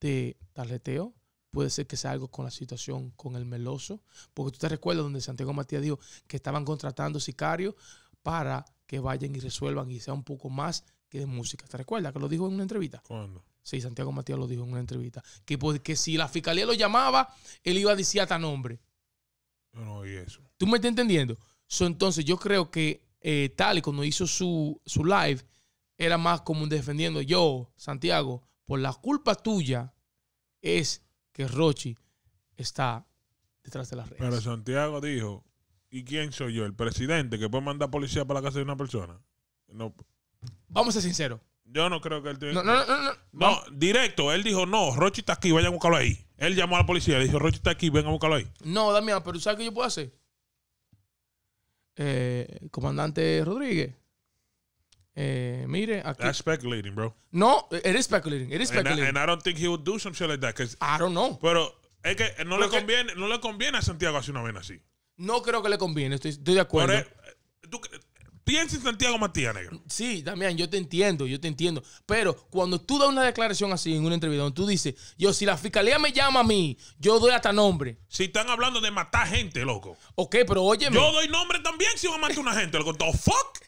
de tajeteo, puede ser que sea algo con la situación con el meloso, porque tú te recuerdas donde Santiago Matías dijo que estaban contratando sicarios para que vayan y resuelvan y sea un poco más que de música. ¿Te recuerdas que lo dijo en una entrevista? ¿Cuándo? Sí, Santiago Matías lo dijo en una entrevista. Que porque pues, si la fiscalía lo llamaba, él iba a decir hasta nombre. No, no, oí eso. ¿Tú me estás entendiendo? entonces, yo creo que eh, tal y cuando hizo su, live, era más como defendiendo. Yo, Santiago, por la culpa tuya, es que Rochi está detrás de las redes. Pero Santiago dijo: ¿Y quién soy yo? ¿El presidente que puede mandar policía para la casa de una persona? No. Vamos a ser sinceros. Yo no creo que él No, no, no, no. No, directo. Él dijo, no, Rochi está aquí, vayan a buscarlo ahí. Él llamó a la policía, le dijo, Rochi está aquí, vengan a buscarlo ahí. No, Damián, pero ¿sabes qué yo puedo hacer? Eh, comandante Rodríguez. Eh, mire, aquí. That's speculating, bro. No, it is speculating. It is speculating. And I, don't think he would do some shit like that. I don't know. Pero es que no, le conviene, no le conviene a Santiago hacer una vena así. No creo que le conviene, estoy, de acuerdo. Pero, ¿tú, Piensa en Santiago Matías, negro. Sí, Damián, yo te entiendo, yo te entiendo. Pero cuando tú das una declaración así en una entrevista, donde tú dices, yo, si la fiscalía me llama a mí, yo doy hasta nombre. Si están hablando de matar gente, loco. Ok, pero óyeme. Yo doy nombre también si van a matar una gente, loco. The fuck?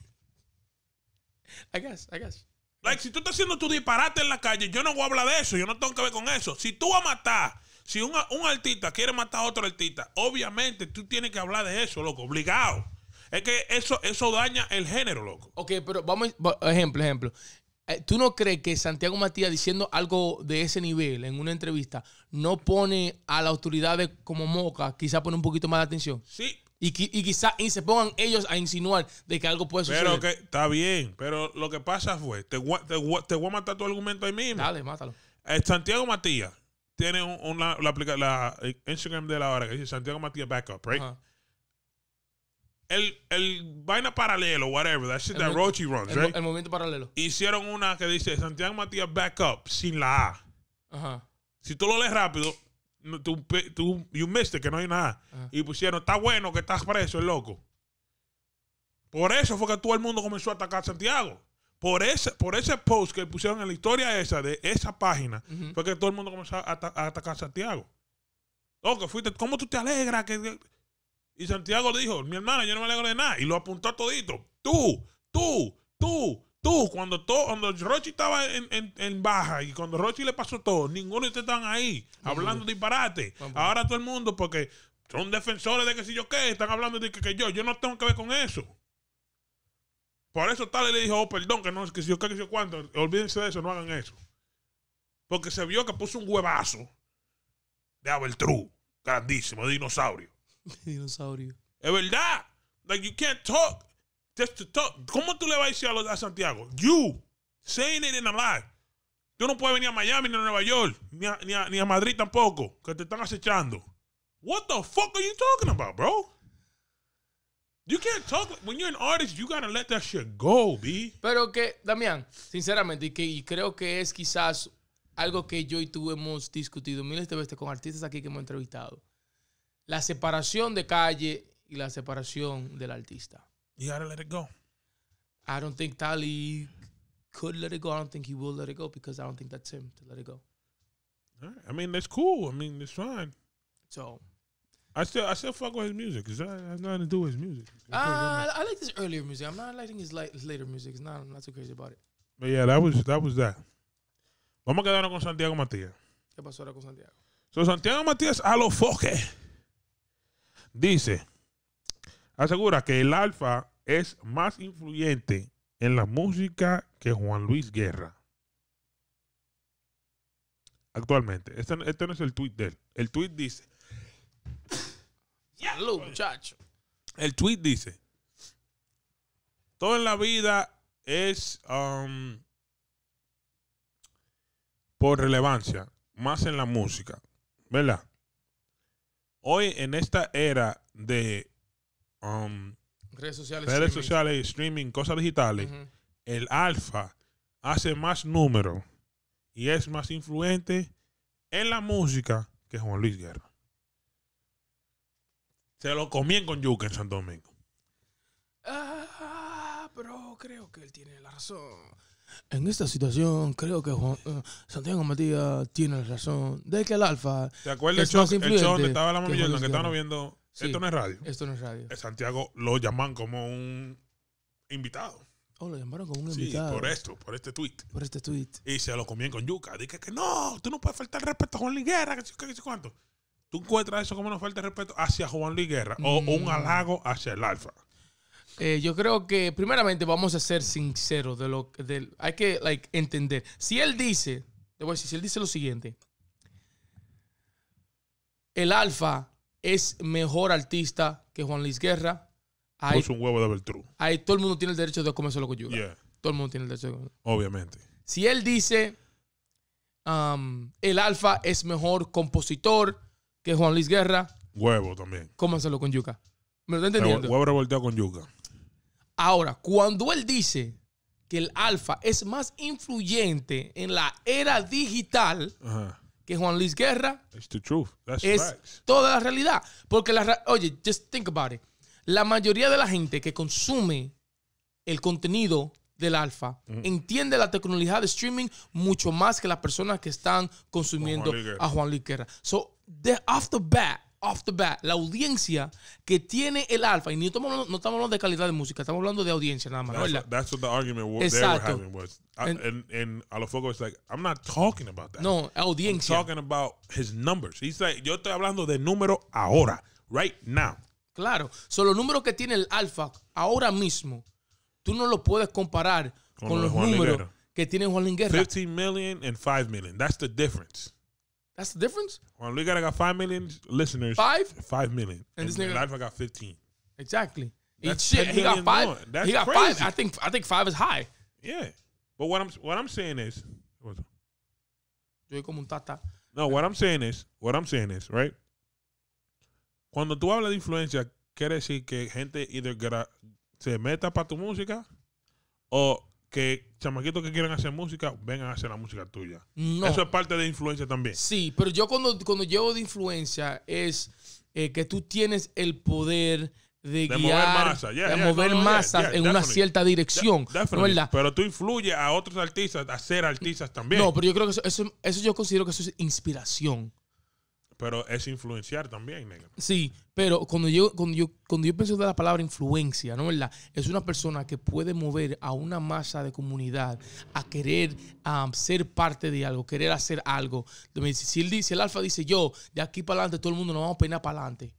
I guess, I guess. Like, si tú estás haciendo tu disparate en la calle, yo no voy a hablar de eso, yo no tengo que ver con eso. Si tú vas a matar, si un, un artista quiere matar a otro artista, obviamente tú tienes que hablar de eso, loco, obligado. Es que eso, eso daña el género, loco. Ok, pero vamos, ejemplo, ejemplo. Eh, ¿Tú no crees que Santiago Matías diciendo algo de ese nivel en una entrevista no pone a las autoridades como moca, quizá pone un poquito más de atención? Sí. Y, y quizá y se pongan ellos a insinuar de que algo puede suceder. Pero que está bien, pero lo que pasa fue, te, voy a matar tu argumento ahí mismo. Dale, mátalo. Eh, Santiago Matías tiene una, la, la, la, eh, Instagram de la hora que dice Santiago Matías Backup, right? el, vaina paralelo, whatever, that shit that Rochi runs, el, right? El movimiento paralelo. Hicieron una que dice Santiago Matías back up sin la A. Ajá. Si tú lo lees rápido, tú, tú you missed it, que no hay nada. Y pusieron, está bueno que estás preso, el loco. Por eso fue que todo el mundo comenzó a atacar a Santiago. Por ese, por ese post que pusieron en la historia esa, de esa página, fue que todo el mundo comenzó a, atacar a Santiago. Loco, fuiste, ¿cómo tú te alegras que y Santiago le dijo, mi hermana, yo no me alegro de nada. Y lo apuntó todito. Tú, tú, tú, tú. Cuando, todo, cuando Rochi estaba en, baja y cuando Rochi le pasó todo, ninguno de ustedes estaban ahí hablando disparate. Ahora todo el mundo, porque son defensores de que si yo qué, están hablando de que, que yo, yo no tengo que ver con eso. Por eso tal le dijo, oh, perdón, que no, que si yo qué, que si yo cuánto, olvídense de eso, no hagan eso. Porque se vio que puso un huevazo de true grandísimo, de dinosaurio. Dinosaurio. Es verdad. Like, you can't talk just to talk. ¿Cómo tú le vas a decir a, los, Santiago? You saying it in a lie. Tú no puedes venir a Miami ni a Nueva York, ni a, ni a, Madrid tampoco, que te están acechando. What the fuck are you talking about, bro? You can't talk. When you're an artist, you gotta let that shit go, B. Pero que, Damián, sinceramente, y, que, y creo que es quizás algo que yo y tú hemos discutido miles de veces con artistas aquí que hemos entrevistado la separación de calle y la separación del artista. You gotta let it go. I don't think Tali could let it go. I don't think he will let it go because I don't think that's him to let it go. I mean, that's cool. I mean, that's fine. So, I still I still fuck with his music because uh, I has nothing to do with his music. Uh, I like his earlier music. I'm not liking his, later music. It's not I'm not too crazy about it. But yeah, that was that was that. Vamos a quedarnos con Santiago Matías. ¿Qué pasó ahora con Santiago? So Santiago Matías a lo foque. Dice, asegura que el Alfa es más influyente en la música que Juan Luis Guerra. Actualmente. Este, este no es el tweet de él. El tweet dice. Ya, pues. muchacho. El tweet dice. Todo en la vida es um, por relevancia, más en la música, ¿verdad? hoy en esta era de um, redes, sociales, streaming. cosas digitales, el alfa hace más número y es más influente en la música que Juan Luis Guerra. Se lo comían con yuca en Santo Domingo. Ah, pero creo que él tiene la razón. En esta situación, creo que eh, Santiago Matías tiene razón. De que el alfa. ¿Te acuerdas el show, el donde estaba la mamillona que, estaban viendo? esto no es radio. Esto no es radio. Santiago lo llaman como un invitado. Oh, lo llamaron como un sí, invitado. por esto, por este tweet. Por este tweet. Y se lo comían con yuca. Dije que no, tú no puedes faltar el respeto a Juan Liguerra, que que, sé cuánto. Tú encuentras eso como una falta de respeto hacia Juan Liguerra o mm. un halago hacia el alfa. Eh, yo creo que primeramente vamos a ser sinceros de lo hay que entender. Si él dice, te voy a decir, si él dice lo siguiente, el Alfa es mejor artista que Juan Luis Guerra. es un huevo de Ahí todo el mundo tiene el derecho de comerse con Yuca Todo el mundo tiene el derecho de Obviamente. Si él dice, um, el Alfa es mejor compositor que Juan Luis Guerra. Huevo también. Cómanselo con yuca. ¿Me lo está entendiendo? Huevo revolteado con yuca. Ahora, cuando él dice que el Alfa es más influyente en la era digital que Juan Luis Guerra, es toda la realidad. Porque la oye, just think about it. La mayoría de la gente que consume el contenido del alfa entiende la tecnología de streaming mucho más que las personas que están consumiendo a Juan Luis Guerra. So, off the bat, off the bat, la audiencia que tiene el alfa, y no estamos, no estamos hablando de calidad de música, estamos hablando de audiencia nada más, that's that's what the argument was, they were having was. a like, I'm not talking about that. No, audiencia. I'm talking about his numbers. He's like, yo estoy hablando de número ahora, right now. Claro, son los números que tiene el alfa ahora mismo. Tú no lo puedes comparar con, los, números que tiene Juan Linguero 15 million and 5 million. That's the difference. That's the difference. Well, Luis got, got five million listeners. Five? Five million. And, and this nigga I got fifteen. Exactly. That's he, shit, he got five. he got crazy. five. I think I think five is high. Yeah. But what I'm what I'm saying is No, what I'm saying is, what I'm saying is, right? Cuando tú hablas de influencia, quiere decir que gente either gra- se meta para tu música o que chamaquitos que quieran hacer música, vengan a hacer la música tuya. Eso es parte de influencia también. Sí, pero yo cuando, cuando llevo de influencia es eh, que tú tienes el poder de, guiar, mover masa. de mover en una cierta dirección. ¿no pero tú influyes a otros artistas a ser artistas también. No, pero yo creo que eso yo considero que eso es inspiración. Pero es influenciar también, Sí, pero cuando yo, cuando yo, cuando yo pienso de la palabra influencia, ¿no es verdad? Es una persona que puede mover a una masa de comunidad a querer ser parte de algo, querer hacer algo. Si, él dice, el alfa dice yo, de aquí para adelante todo el mundo nos vamos a peinar para adelante.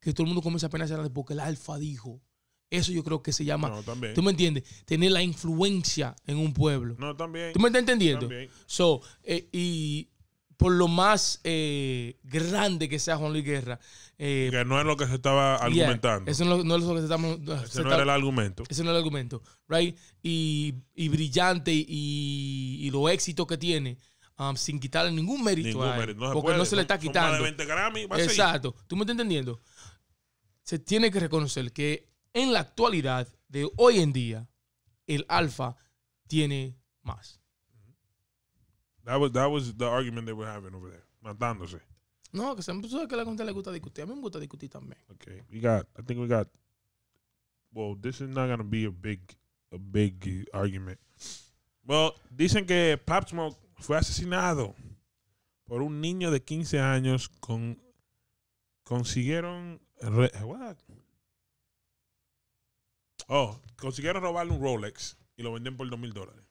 Que todo el mundo comience a peinar adelante porque el alfa dijo. Eso yo creo que se llama. No, también. ¿Tú me entiendes? Tener la influencia en un pueblo. No, también. ¿Tú me estás entendiendo? So, eh, y por lo más eh, grande que sea Juan Luis Guerra. Eh, que no es lo que se estaba argumentando. eso no, es lo que se Ese no era el argumento. Ese no era el argumento. Right? Y, y brillante y, y lo éxito que tiene. Um, sin quitarle ningún mérito. Ningún mérito. No porque no se le está quitando. Exacto. ¿Tú me estás entendiendo? Se tiene que reconocer que en la actualidad de hoy en día, el alfa tiene más. That was, that was the argument they were having over there. Matándose. No, que se siempre pues, que la gente le gusta discutir. A mí me gusta discutir también. Okay, we got. I think we got. Well, this is not gonna be a big, a big argument. Well, dicen que Pop Smoke fue asesinado por un niño de 15 años con consiguieron re, what? oh consiguieron robarle un Rolex y lo venden por dos mil dólares.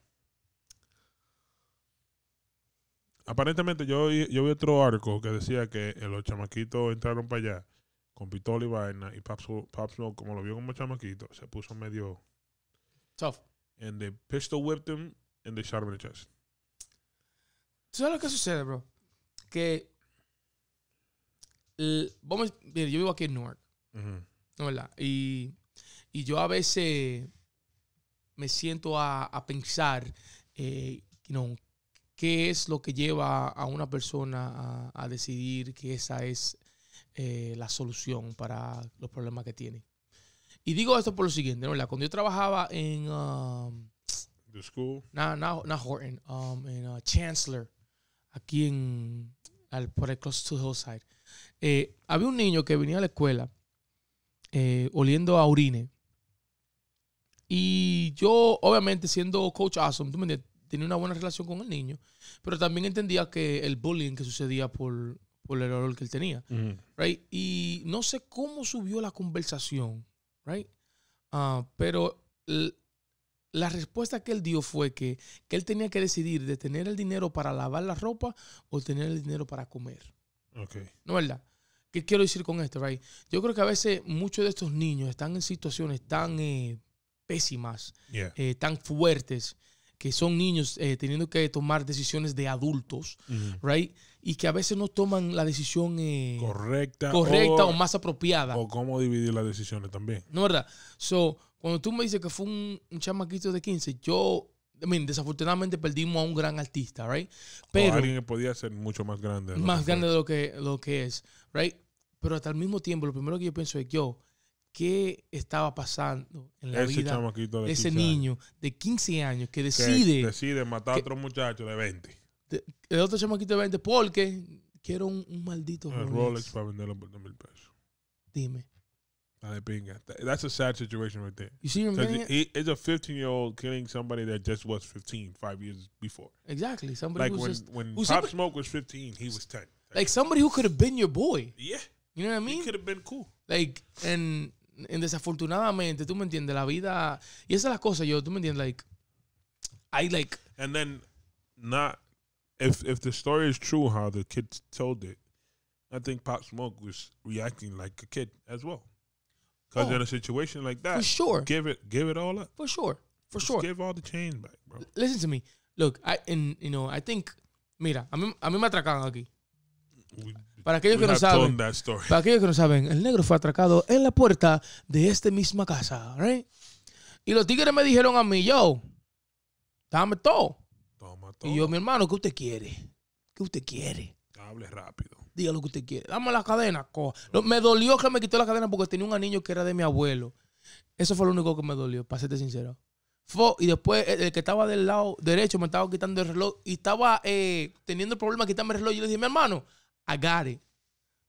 aparentemente yo, vi otro arco que decía que eh, los chamaquitos entraron para allá con pistola y vaina y Pop como lo vio como chamaquito, se puso medio... Tough. And the pistol whipped him and the shot in the chest. sabes lo que sucede, bro? Que... yo vivo aquí en Newark. ¿No verdad? Y, y yo a veces me siento a, a pensar, eh, you qué es lo que lleva a una persona a, decidir que esa es eh, la solución para los problemas que tiene. Y digo esto por lo siguiente, ¿no? Cuando yo trabajaba en... Um, the school. No, no, Horton, um, en uh, Chancellor, aquí en... Al, por el Close to eh, había un niño que venía a la escuela eh, oliendo a orine. Y yo, obviamente, siendo coach awesome, ¿tú me entiendes? tenía una buena relación con el niño, pero también entendía que el bullying que sucedía por, el olor que él tenía. Y no sé cómo subió la conversación, ah, pero la respuesta que él dio fue que, él tenía que decidir de tener el dinero para lavar la ropa o tener el dinero para comer. ¿No es verdad? ¿Qué quiero decir con esto, right? Yo creo que a veces muchos de estos niños están en situaciones tan eh, pésimas, eh, tan fuertes, que son niños eh, teniendo que tomar decisiones de adultos, right? Y que a veces no toman la decisión eh, correcta, o, más apropiada. O cómo dividir las decisiones también. No, ¿verdad? So, cuando tú me dices que fue un, chamaquito de 15, yo, I desafortunadamente perdimos a un gran artista, right? Pero, alguien que podía ser mucho más grande. Más grande de lo que, lo que es, right? Pero hasta el mismo tiempo, lo primero que yo pienso es, que yo, qué estaba pasando en la vida de ese niño de 15 años que decide... decide matar a otro muchacho de 20. el otro chamaquito de 20 porque quiero un, maldito Rolex. Rolex. para venderlo por 2 mil pesos. Dime. Dale pinga. That's a sad situation right there. You see what I'm saying? It's a 15 year old killing somebody that just was 15 five years before. Exactly. Somebody like when, when Pop Smoke was 15, he was 10. like somebody who could have been your boy. Yeah. You know what I mean? He could have been cool. Like, and desafortunadamente, tú me entiendes, la vida. Y yo, tú me entiendes, like. I like. And then, not. If, if the story is true, how the kid told it, I think Pop Smoke was reacting like a kid as well. Because oh, in a situation like that, for sure, give it give it all up. For sure, for Just sure, give all the chains back, bro. Listen to me. Look, I and you know, I think. Mira, a mí, a mí me atracan aquí. Para aquellos que no saben, aquellos que no saben, el negro fue atracado en la puerta de esta misma casa, right? Y los tigres me dijeron a mí, yo, dame todo. Toma todo. Y yo, mi hermano, ¿qué usted quiere? ¿Qué usted quiere? Hable rápido. Diga lo que usted quiere. Dame la cadena, Me dolió que me quitó la cadena porque tenía un anillo que era de mi abuelo. Eso fue lo único que me dolió, para serte sincero. Fue, y después el que estaba del lado derecho me estaba quitando el reloj y estaba eh, teniendo problemas quitarme el reloj. Y yo le dije, mi hermano, I got it.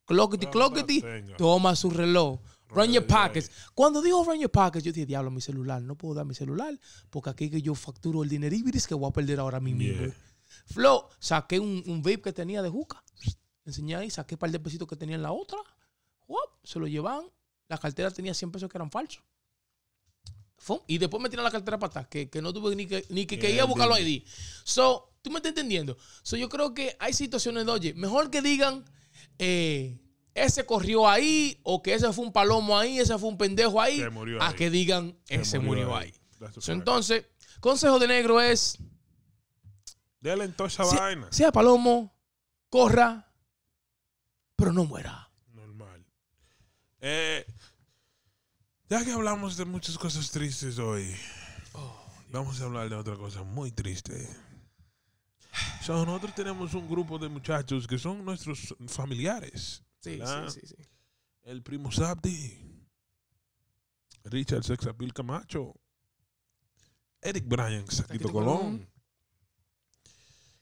Clockety, clockety, toma su reloj. Run your pockets. Cuando dijo run your pockets, yo dije, diablo, mi celular, no puedo dar mi celular, porque aquí que yo facturo el dinero y que voy a perder ahora mismo. Yeah. Flow, saqué un, un, vape que tenía de juca, enseñé ahí, saqué un par de pesitos que tenía en la otra, se lo llevan, la cartera tenía 100 pesos que eran falsos. y después me tiraron la cartera para atrás, que, no tuve ni que, ni que, quería ir ¿Tú me estás entendiendo? yo creo que hay situaciones de, oye, mejor que digan, eh, ese corrió ahí, o que ese fue un palomo ahí, ese fue un pendejo ahí, a que digan, ese murió, ahí. entonces, consejo de negro es... sea, vaina. Sea palomo, corra, pero no muera. Normal. Eh, ya que hablamos de muchas cosas tristes hoy, oh, vamos a hablar de otra cosa muy triste nosotros tenemos un grupo de muchachos que son nuestros familiares. Sí, sí, sí, sí. El primo Sabdi, Richard Sexapil Camacho, Eric Bryan, Saquito Colón,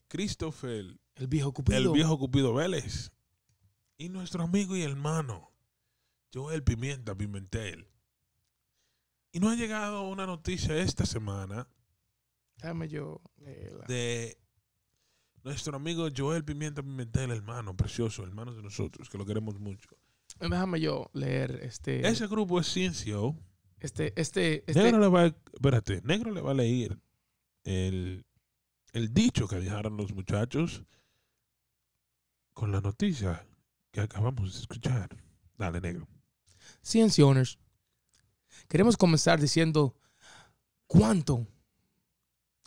Christopher, el viejo Cupido. El viejo Cupido Vélez. Y nuestro amigo y hermano, Joel Pimienta Pimentel. Y nos ha llegado una noticia esta semana. dame yo. De nuestro amigo Joel Pimienta Pimentel, hermano, precioso, hermano de nosotros, que lo queremos mucho. Déjame yo leer este. Ese grupo es Ciencio. Oh. Este, este, este, Negro le va a, espérate, Negro le va a leer el, el dicho que dejaron los muchachos con la noticia que acabamos de escuchar. Dale, Negro. Ciencio Owners. Queremos comenzar diciendo cuánto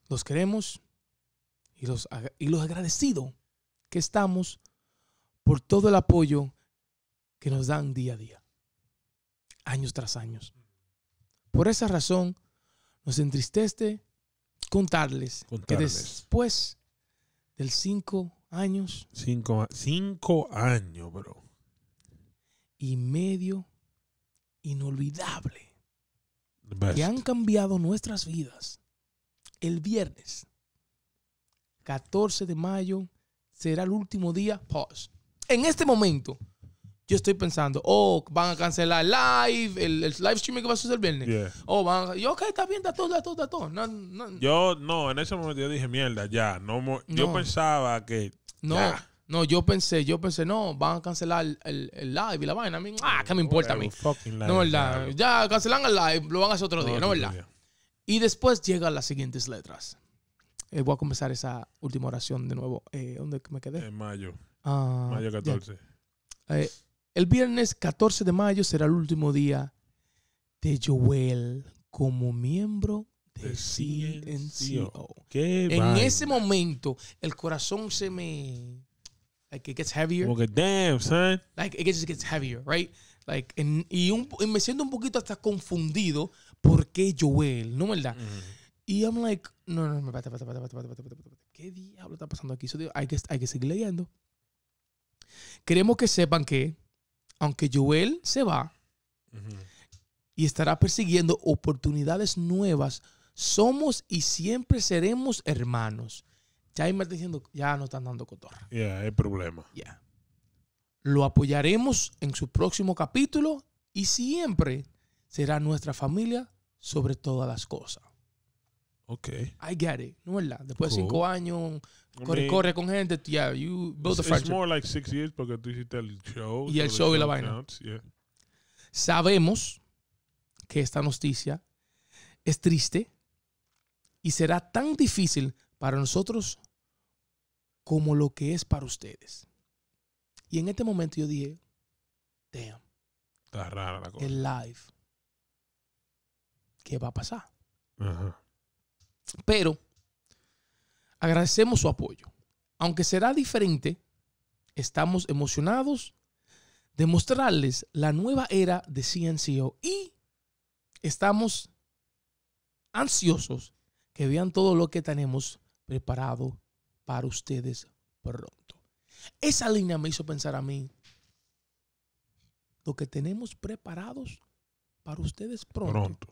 los queremos y los, agradecido que estamos por todo el apoyo que nos dan día a día, años tras años. Por esa razón, nos entristece contarles, que después del cinco años. Cinco, cinco años, bro. Y medio inolvidable. Que han cambiado nuestras vidas. El viernes 14 de mayo será el último día. Pause. En este momento, yo estoy pensando, oh, van a cancelar el live, el, el live streaming que va a suceder el viernes. Oh, van a, yo, ok, está bien, está todo, está todo, todo. Yo, no, en ese momento yo dije, mierda, ya. No, Yo pensaba que. No. No, yo pensé, yo pensé, no, van a cancelar el, el, live y la vaina. A mí, ah, ¿qué me importa a mí? No, verdad. Ya cancelan el live, lo van a hacer otro día, ¿no, verdad? Y después llegan las siguientes letras. Eh, voy a comenzar esa última oración de nuevo. Eh, ¿Dónde me quedé? En mayo. Ah, mayo 14. Eh, el viernes 14 de mayo será el último día de Joel como miembro de CNCO. En ese momento, el corazón se me. Like, it gets heavier. Como que, damn, son. Like, it just gets heavier, right? Like, y, me siento un poquito hasta confundido por qué Joel, ¿no verdad? Y I'm like, no, no, no, espérate, espérate, espérate, espérate, ¿Qué diablo está pasando aquí? digo, hay, que, hay que seguir leyendo. Queremos que sepan que, aunque Joel se va y estará persiguiendo oportunidades nuevas, somos y siempre seremos hermanos. Ya me diciendo, ya no están dando cotorra. Ya, hay problema. Ya. Lo apoyaremos en su próximo capítulo y siempre será nuestra familia sobre todas las cosas. Ok. I get it. No es la Después de cinco años, corre, corre con gente. Yeah, you build a friendship. It's more like six years porque tú hiciste el show. Y el show y la vaina. Sabemos que esta noticia es triste y será tan difícil para nosotros como lo que es para ustedes. Y en este momento yo dije, damn. Está rara la cosa. El live. ¿Qué va a pasar? Ajá. Pero agradecemos su apoyo. Aunque será diferente, estamos emocionados de mostrarles la nueva era de CNCO y estamos ansiosos que vean todo lo que tenemos preparado para ustedes pronto. Esa línea me hizo pensar a mí lo que tenemos preparados para ustedes pronto. pronto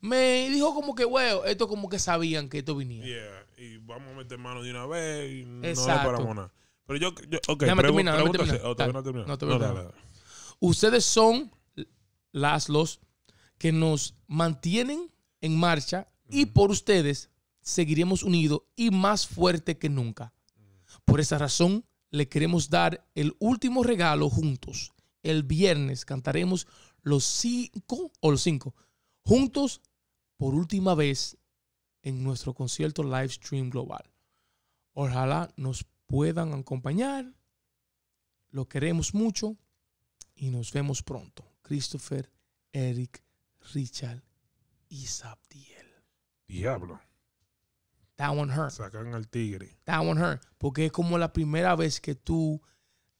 me dijo como que, weón, esto como que sabían que esto venía. Yeah, y vamos a meter mano de una vez y no lo paramos nada. Pero yo, yo ok, Ya terminar, oh, no, no, no, no, Ustedes son las, los que nos mantienen en marcha y por ustedes seguiremos unidos y más fuerte que nunca. Por esa razón, le queremos dar el último regalo juntos. El viernes cantaremos los cinco, o los cinco, juntos por última vez en nuestro concierto live stream global. Ojalá nos puedan acompañar. Lo queremos mucho y nos vemos pronto. Christopher, Eric, Richard y Sabdiel. Diablo. That one hurt. Sacan al tigre. That one hurt. Porque es como la primera vez que tú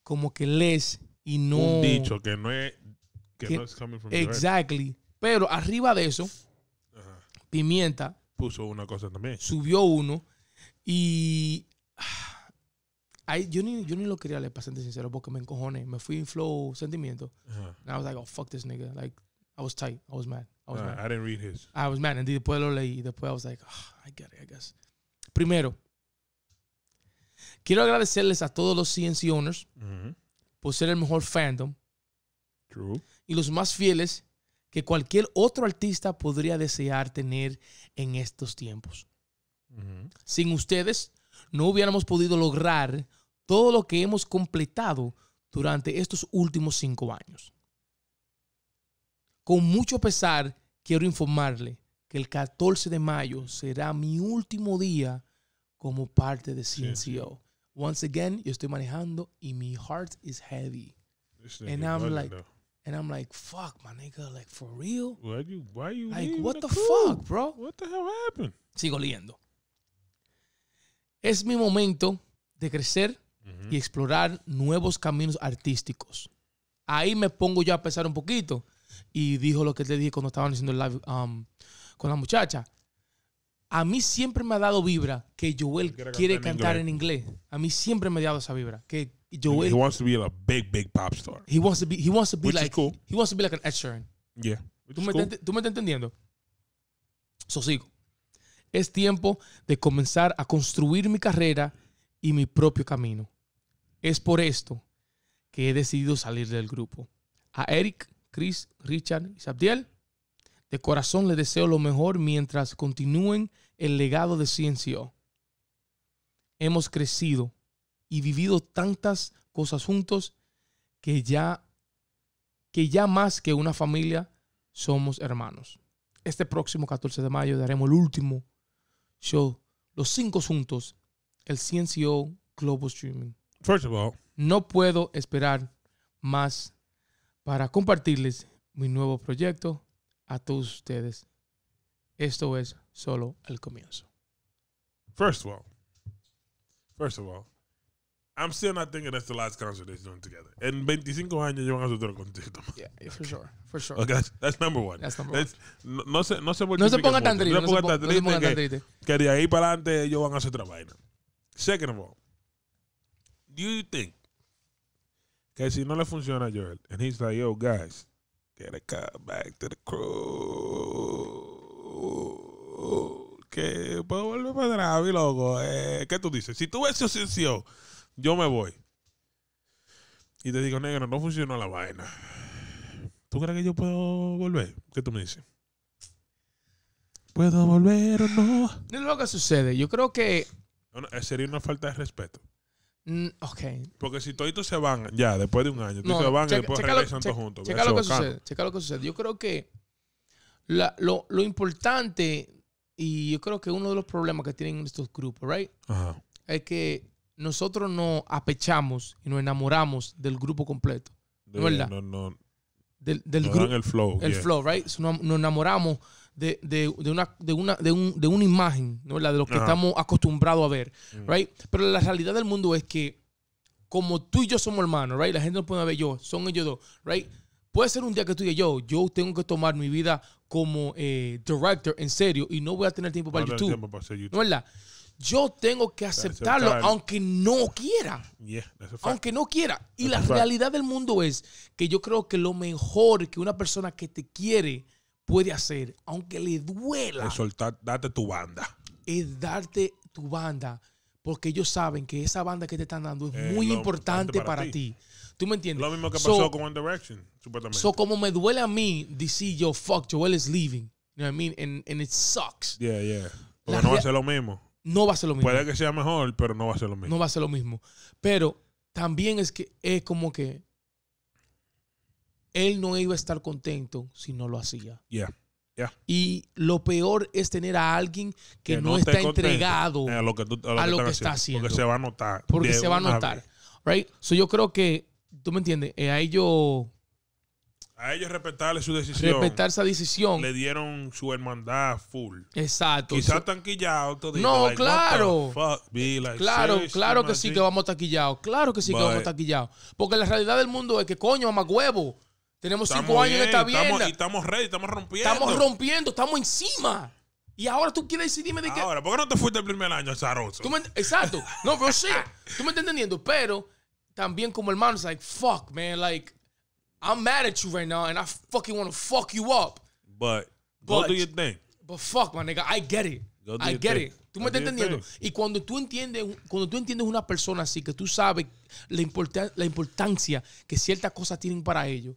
como que lees y no... Un dicho que no es... Que, no es Exactly. Pero arriba de eso, Pimienta. Puso una cosa también. Subió uno. Y. Ah, yo, ni, yo ni lo quería leer, para ser sincero, porque me encojoné. Me fui en flow sentimiento. And I was like, oh, fuck this nigga. Like, I was tight. I was mad. I was ah, mad. I didn't read his. I was mad. And después lo leí. Y después I was like, ah, I get it, I guess. Primero, quiero agradecerles a todos los CNC owners por ser el mejor fandom. True. Y los más fieles que cualquier otro artista podría desear tener en estos tiempos. Sin ustedes, no hubiéramos podido lograr todo lo que hemos completado durante estos últimos cinco años. Con mucho pesar, quiero informarle que el 14 de mayo será mi último día como parte de CNCO. Once again, yo estoy manejando y mi heart is heavy. And I'm like, And I'm like, fuck, my nigga, like for real? Why you why you like what the, fuck, bro? What the hell happened? Sigo leyendo. Es mi momento de crecer y explorar nuevos caminos artísticos. Ahí me pongo yo a pensar un poquito. Y dijo lo que te dije cuando estaban haciendo el live um, con la muchacha. A mí siempre me ha dado vibra que Joel quiere cantar, en inglés. A mí siempre me ha dado esa vibra. Que he wants to be a big, big pop star. He wants to be. He wants like. He like an Ed Sheeran. Yeah. ¿Tú me, estás entendiendo? So sigo. Es tiempo de comenzar a construir mi carrera y mi propio camino. Es por esto que he decidido salir del grupo. A Eric, Chris, Richard y Sabdiel, de corazón les deseo lo mejor mientras continúen el legado de CNCO. Hemos crecido y vivido tantas cosas juntos que ya, que ya más que una familia somos hermanos. Este próximo 14 de mayo daremos el último show, los cinco juntos, el CNCO e Global Streaming. First of all, no puedo esperar más para compartirles mi nuevo proyecto a todos ustedes. Esto es solo el comienzo. First of all, first of all, I'm still not thinking that's the last concert they're doing together. En 25 años yo van a hacer otro concierto. Yeah, for sure, for sure. Okay, that's, number one. That's number one. no, no, se, no se, no ponga tan triste. No se ponga tan triste. No se ponga tan triste. Que, de ahí para adelante yo van a hacer otra vaina. Second of do you think que si no le funciona a Joel, and he's like, yo, guys, gotta come back to the crew. Que puedo volver para atrás, mi loco. Eh, ¿Qué tú dices? Si tú ves ese yo me voy. Y te digo, negro, no funcionó la vaina. ¿Tú crees que yo puedo volver? ¿Qué tú me dices? ¿Puedo volver o no? No lo que sucede. Yo creo que. Eh, sería una falta de respeto. Mm, ok. Porque si toditos se van ya después de un año, tú se van y después regresan todos juntos. Checa lo, que sucede, checa lo que sucede. Yo creo que lo, lo, importante, y yo creo que uno de los problemas que tienen estos grupos, ¿right? Ajá. Es que nosotros nos apechamos y nos enamoramos del grupo completo. ¿no ¿No verdad? No, no. Del, del grupo. el flow. El flow, right? nos, enamoramos de, una, de, una, de, una imagen, ¿no verdad? De lo que estamos acostumbrados a ver, mm. right? Pero la realidad del mundo es que, como tú y yo somos hermanos, right? La gente no puede ver yo, son ellos dos, right? Puede ser un día que tú y yo, yo tengo que tomar mi vida como eh, director en serio y no voy a tener tiempo para no YouTube. Tiempo para YouTube. verdad? yo tengo que aceptarlo aunque no quiera. aunque no quiera. Y la realidad del mundo es que yo creo que lo mejor que una persona que te quiere puede hacer, aunque le duela, es soltar, darte tu banda. Es darte tu banda, porque ellos saben que esa banda que te están dando es muy importante para, ti. ¿Tú me entiendes? Lo mismo que pasó con One Direction, supuestamente. So, como me duele a mí decir, yo, fuck, Joel is leaving. You know what I mean? And, and it sucks. Yeah, yeah. no hace lo mismo no va a ser lo mismo. Puede que sea mejor, pero no va a ser lo mismo. No va a ser lo mismo. Pero también es que es como que él no iba a estar contento si no lo hacía. Yeah. Yeah. Y lo peor es tener a alguien que, no, está entregado a lo que, lo está haciendo. Porque se va a notar. Porque se va a notar. Right? So yo creo que, tú me entiendes, a eh, ahí yo a ellos respetarle su decisión. Respetar esa decisión. Le dieron su hermandad full. Exacto. Quizás están quillados. No, claro. Fuck, claro, claro que sí que vamos taquillados. Claro que sí que vamos taquillados. Porque la realidad del mundo es que, coño, a huevo. Tenemos cinco años en esta vida. y estamos ready, estamos rompiendo. Estamos rompiendo, estamos encima. Y ahora tú quieres decidirme de qué. Ahora, ¿por qué no te fuiste el primer año, Zaroso? Exacto. No, pero sí. Tú me estás entendiendo. Pero también como hermanos es like, fuck, man, like I'm mad at you right now, and I fucking want to fuck you up. But, go do your thing. But fuck, my nigga, I get it. I get it. Tú me estás entendiendo. Y cuando tú entiendes, cuando tú entiendes una persona así, que tú sabes la, la importancia que ciertas cosas tienen para ellos,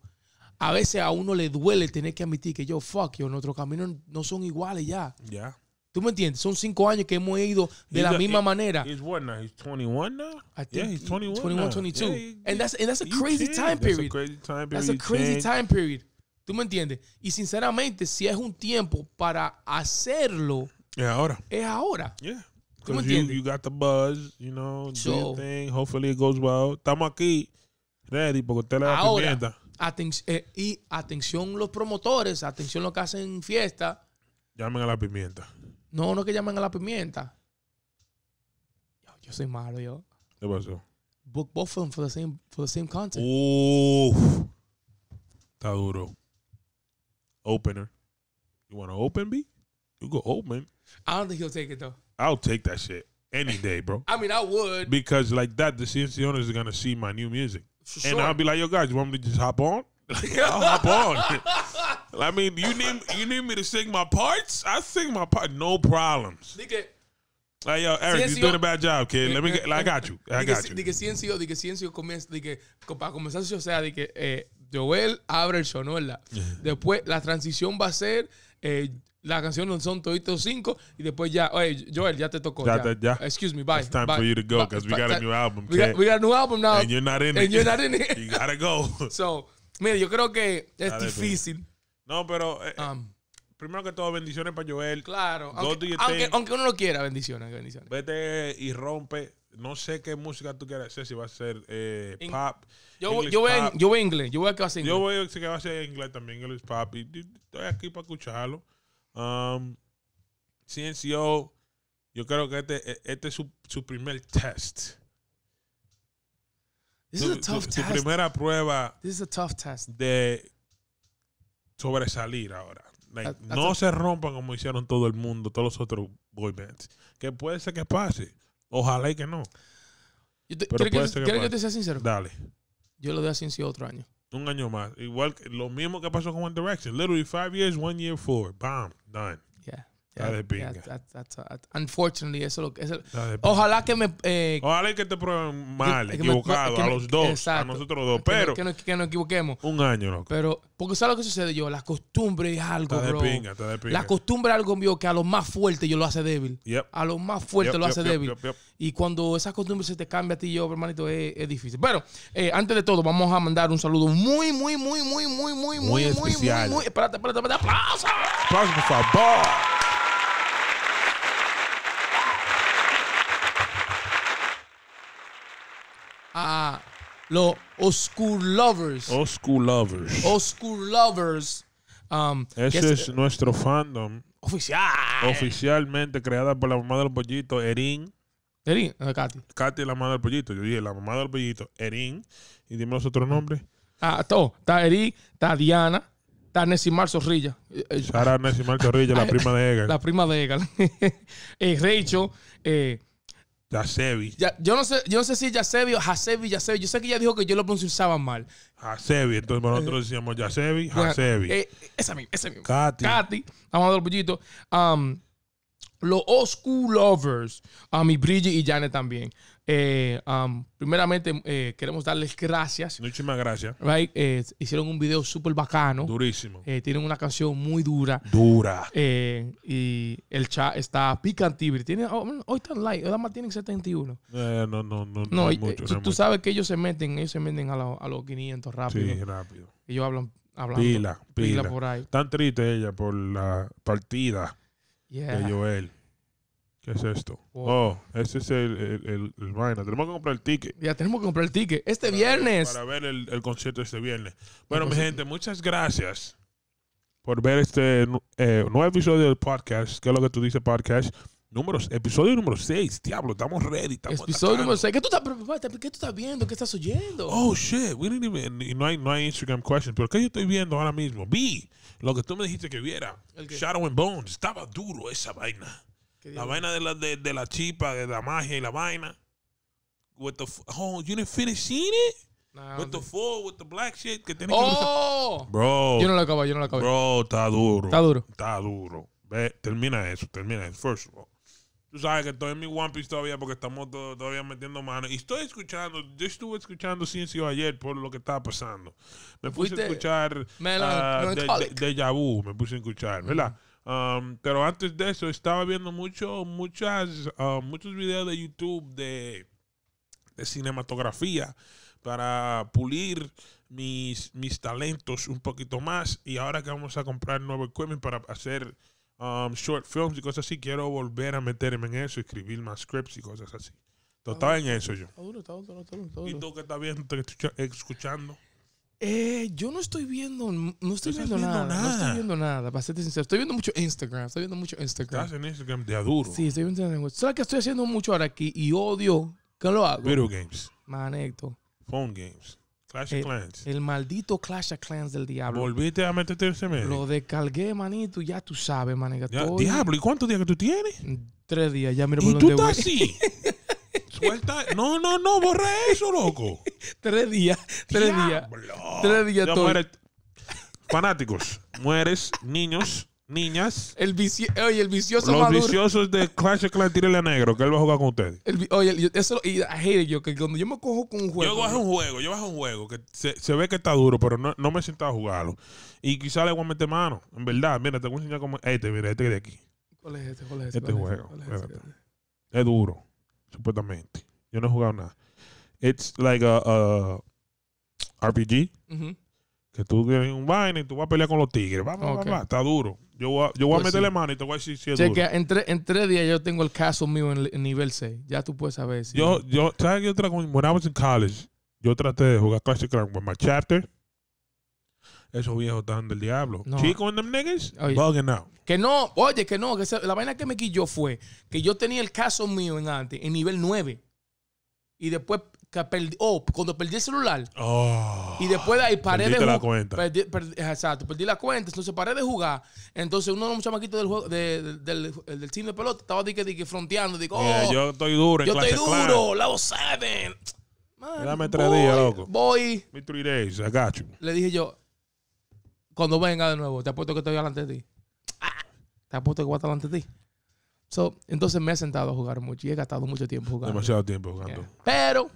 a veces a uno le duele tener que admitir que yo, fuck, yo, nuestros caminos no son iguales ya. Ya. Yeah. ¿Tú me entiendes? Son cinco años que hemos ido de he's la a, misma he, manera. He's what now? He's 21 now? I think yeah, he's 21 21, now. 22. Yeah, he, and, that's, and that's a crazy time period. That's a crazy time period. That's a crazy time period. ¿Tú me entiendes? Y sinceramente, si es un tiempo para hacerlo, es ahora. es ahora. Yeah. ¿Tú me entiendes? You, you, got the buzz, you know, so, do your thing. Hopefully it goes well. Estamos aquí ready porque usted le da ahora, pimienta. Aten eh, y atención los promotores, atención los que hacen fiesta. Llamen a la pimienta. No, no que llaman a la pimienta. Yo, yo soy malo, yo. ¿Qué pasó? Book both of them for the same, for the same content. Uf. Está duro. Opener. You want to open, B? You go open. I don't think he'll take it, though. I'll take that shit any day, bro. I mean, I would. Because, like that, the CNC owners are going to see my new music. Sure. And I'll be like, yo, guys, you want me to just hop on? I'll hop on. I mean, you need you need me to sing my parts? I sing my part, no problems. Dije, Hey, yo, Eric, you're doing a bad job, kid. Let me get, I got you. I got you. Dije, Ciencio, dije, Ciencio comienza, que para comenzar, o sea, dije, eh, Joel abre el show, ¿no? ¿verdad? Después, la transición va a ser, eh, la canción no son toditos cinco, y después ya, oye, Joel, ya te tocó. Ya, Excuse me, bye. It's time for you to go, because we got a new album, we got, we got, a new album now. And you're not in it. And you're not in it. you gotta go. So, mire, yo creo que es difícil. No, pero. Eh, eh, um, primero que todo, bendiciones para Joel. Claro. Aunque, uno lo quiera, bendiciones, bendiciones. Vete y rompe. No sé qué música tú quieras hacer, si va a ser eh, pop. Yo, voy, a inglés, yo voy a que Yo voy a que va a ser inglés también, English pop. Y, estoy aquí para escucharlo. Um, CNCO, yo creo que este, e, este, es su, su primer test. This is a tough test. Su primera prueba. This is a tough test. De sobresalir ahora. no se rompan como hicieron todo el mundo, todos los otros boy bands. Que puede ser que pase. Ojalá y que no. Yo Pero puede que, ser que, te sea sincero? Dale. Yo lo doy a otro año. Un año más. Igual que, lo mismo que pasó con One Direction. Literally five years, one year four Bam, done. Está de pinga. unfortunately, eso lo que. ojalá que me. Eh, ojalá que te prueben mal, equivocado, a los dos, a nosotros dos, pero. Que, no, que, nos equivoquemos. Un año, loco. Pero, porque ¿sabes lo que sucede yo? La costumbre es algo, está de Pinga, está de La costumbre es algo mío que a los más fuertes yo lo hace débil. A los más fuertes lo hace débil. Y cuando esa costumbre se te cambia a ti, y yo, hermanito, es, difícil. Pero, eh, antes de todo, vamos a mandar un saludo muy, muy, muy, muy, muy, muy, muy, muy, especial. muy, muy, muy. Espérate, espérate, espérate. ¡Aplausos! ¡Aplausos, por favor! a los Oscur Lovers. Oscur Lovers. Oscur Lovers. Um, Ese es, nuestro fandom. Oficial. Oficialmente creada por la mamá del pollito, Erin. Erin, no, Katy. Katy la mamá del pollito. Yo dije la mamá del pollito, Erin. Y dime los otros nombres. Ah, todo. Está Erin, está Diana, está Nesimar Zorrilla. Eh, eh, Sara Nesimar Zorrilla, la prima de Egal. La prima de Egal. eh, Rachel, eh, Yasebi. yo, no sé, yo no sé si Yasebi o Hasebi, Yasebi. Yo sé que ella dijo que yo lo pronunciaba mal. Hasebi. Entonces nosotros decíamos Yasebi, Hasebi. Eh, esa misma, esa misma. Katy. Katy. Vamos a dar pollito. Um, los old school lovers. A mi Bridget y Janet también. Eh, um, primeramente, eh, queremos darles gracias. Muchísimas gracias. Eh, hicieron un video súper bacano. Durísimo. tienen una canción muy dura. Dura. y el chat está picantibri. Tiene, oh, hoy están light, nada más tienen 71. no, no, no. No, mucho, tú, sabes que ellos se meten, ellos se meten a, los 500 rápido. Sí, rápido. Ellos hablan. Hablando, pila, pila, pila por ahí. Tan triste ella por la partida de Joel. ¿Qué es esto? Oh, oh ese es el, el, vaina. Tenemos que comprar el ticket. Ya tenemos que comprar el ticket. Este viernes. para ver el, el concierto este viernes. Bueno, mi gente, muchas gracias por ver este eh, nuevo episodio del podcast. ¿Qué es lo que tú dices, podcast? Números, episodio número 6, diablo, estamos ready. Estamos episodio número 6. ¿Qué tú, estás, ¿Qué tú estás viendo? ¿Qué estás oyendo? Oh, shit. We didn't even, no, hay, no hay Instagram questions. Pero ¿qué yo estoy viendo ahora mismo? Vi lo que tú me dijiste que viera. Shadow and Bones. Estaba duro esa vaina la vaina de la, de, de, la chipa, de la magia y la vaina. With the, oh, you didn't finish seeing it? with the four, with the black shit que tiene oh! Bro. Yo no lo acabo, yo no lo acabo. Bro, está duro. Está duro. Está duro. Ve, termina eso, termina eso. First of all. Tú sabes que estoy en mi One Piece todavía porque estamos todavía metiendo mano. Y estoy escuchando, yo estuve escuchando Ciencio ayer por lo que estaba pasando. Me puse a escuchar uh, de, de, me puse a escuchar, ¿verdad? Um, pero antes de eso estaba viendo mucho, muchas, um, muchos videos de YouTube de, cinematografía para pulir mis, mis talentos un poquito más. Y ahora que vamos a comprar nuevo equipment para hacer um, short films y cosas así, quiero volver a meterme en eso, escribir más scripts y cosas así. Total en eso yo. ¿Y tú que estás viendo, que estás escuchando? Eh, yo no estoy viendo, no estoy viendo, nada, No estoy viendo nada, para serte sincero. Estoy viendo mucho Instagram, estoy viendo mucho Instagram. Estás en Instagram de aduro. Sí, estoy viendo Instagram. ¿Sabes que estoy haciendo mucho ahora aquí y odio que lo hago? Video games. Manecto. Phone games. Clash of Clans. El maldito Clash of Clans del diablo. Volviste a meterte en ese medio. Lo descargué, manito, ya tú sabes, manega. diablo, ¿y cuántos días que tú tienes? Tres días, ya mira por ¿Y tú estás voy. así? No, no, no, borra eso, loco. tres días, tres días. Tres días todo. Fanáticos, mueres niños, niñas. El oye, el vicioso Los viciosos de Clash of Clans, a negro, que él va a jugar con ustedes. oye, eso y I ah, hate yo, que cuando yo me cojo con un juego. Yo bajo un juego, yo bajo un juego que se, ve que está duro, pero no, no me sentado a jugarlo. Y quizá le voy a meter mano. En verdad, mira, te voy a enseñar cómo. Este, mira, este de aquí. ¿Cuál es este? Este? Este, este? juego. Este? es duro supuestamente. Yo no he jugado nada. It's like a, RPG. Que tú tienes un vaina y tú vas a pelear con los tigres. Vamos, okay. está duro. Yo voy a, yo voy a pues meterle mano y te voy a decir si es duro. En, en, tres días yo tengo el caso mío en, nivel 6. Ya tú puedes saber si... Yo, yo, ¿sabes que yo trago? When I was in college, yo traté de jugar Classic Rock with my chapter esos viejos están del diablo. No. Chico and them niggas, bugging out. Que no, oye, que no, que la vaina que me quilló fue que yo tenía el caso mío en antes, en nivel 9. Y después que perdí, oh, cuando perdí el celular. Oh, y después de ahí paré de la cuenta. exacto, perdí la cuenta. Entonces paré de jugar. Entonces uno de los chamaquitos del, juego, de, del, team de pelota estaba fronteando. Digo, oh, yo estoy duro. yo estoy duro, level 7. Dame tres días, loco. Voy. Me three days, I got you. Le dije yo, cuando venga de nuevo, te apuesto que estoy delante de ti. Te apuesto que voy a estar delante de ti. So, entonces me he sentado a jugar mucho y he gastado mucho tiempo jugando. Demasiado tiempo jugando. Pero,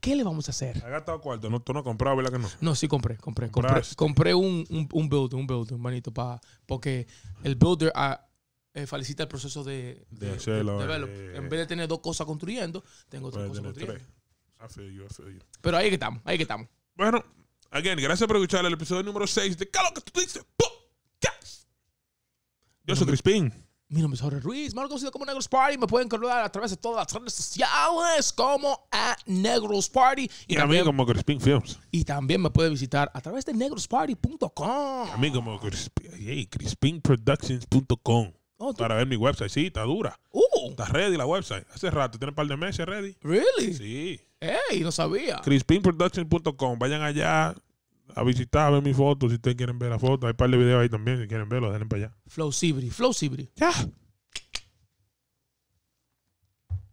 ¿qué le vamos a hacer? ¿Has gastado cuarto? ¿No, ¿Tú no has comprado, verdad que no? No, sí compré, compré. Compré, compré un, un, un, builder, un manito, porque el builder ah, eh, felicita el proceso de, de, de, hacerlo, eh, En vez de tener dos cosas construyendo, tengo tres cosas construyendo. Pero ahí que estamos, ahí que estamos. Bueno, Again, gracias por escuchar el episodio número 6 de Calo que tú dices? Yo soy Crispín. Mi nombre es Jorge Ruiz, han conocido como Negros Party. Me pueden encontrar a través de todas las redes sociales como a Negros Party. Y, también, como Crispin Films. Y también me pueden visitar a través de negrosparty.com. Amigo como Crispin, hey, crispinproductions.com. Oh, para ver mi website. Sí, está dura. Uh. Está ready la website. Hace rato, tiene un par de meses ready. ¿Really? Sí. ¡Ey! No sabía. CrispinProduction.com. Vayan allá a visitar, a ver mis fotos si ustedes quieren ver la foto. Hay un par de videos ahí también si quieren verlo denle para allá. Flow Sibri. Flow Sibri. Ya.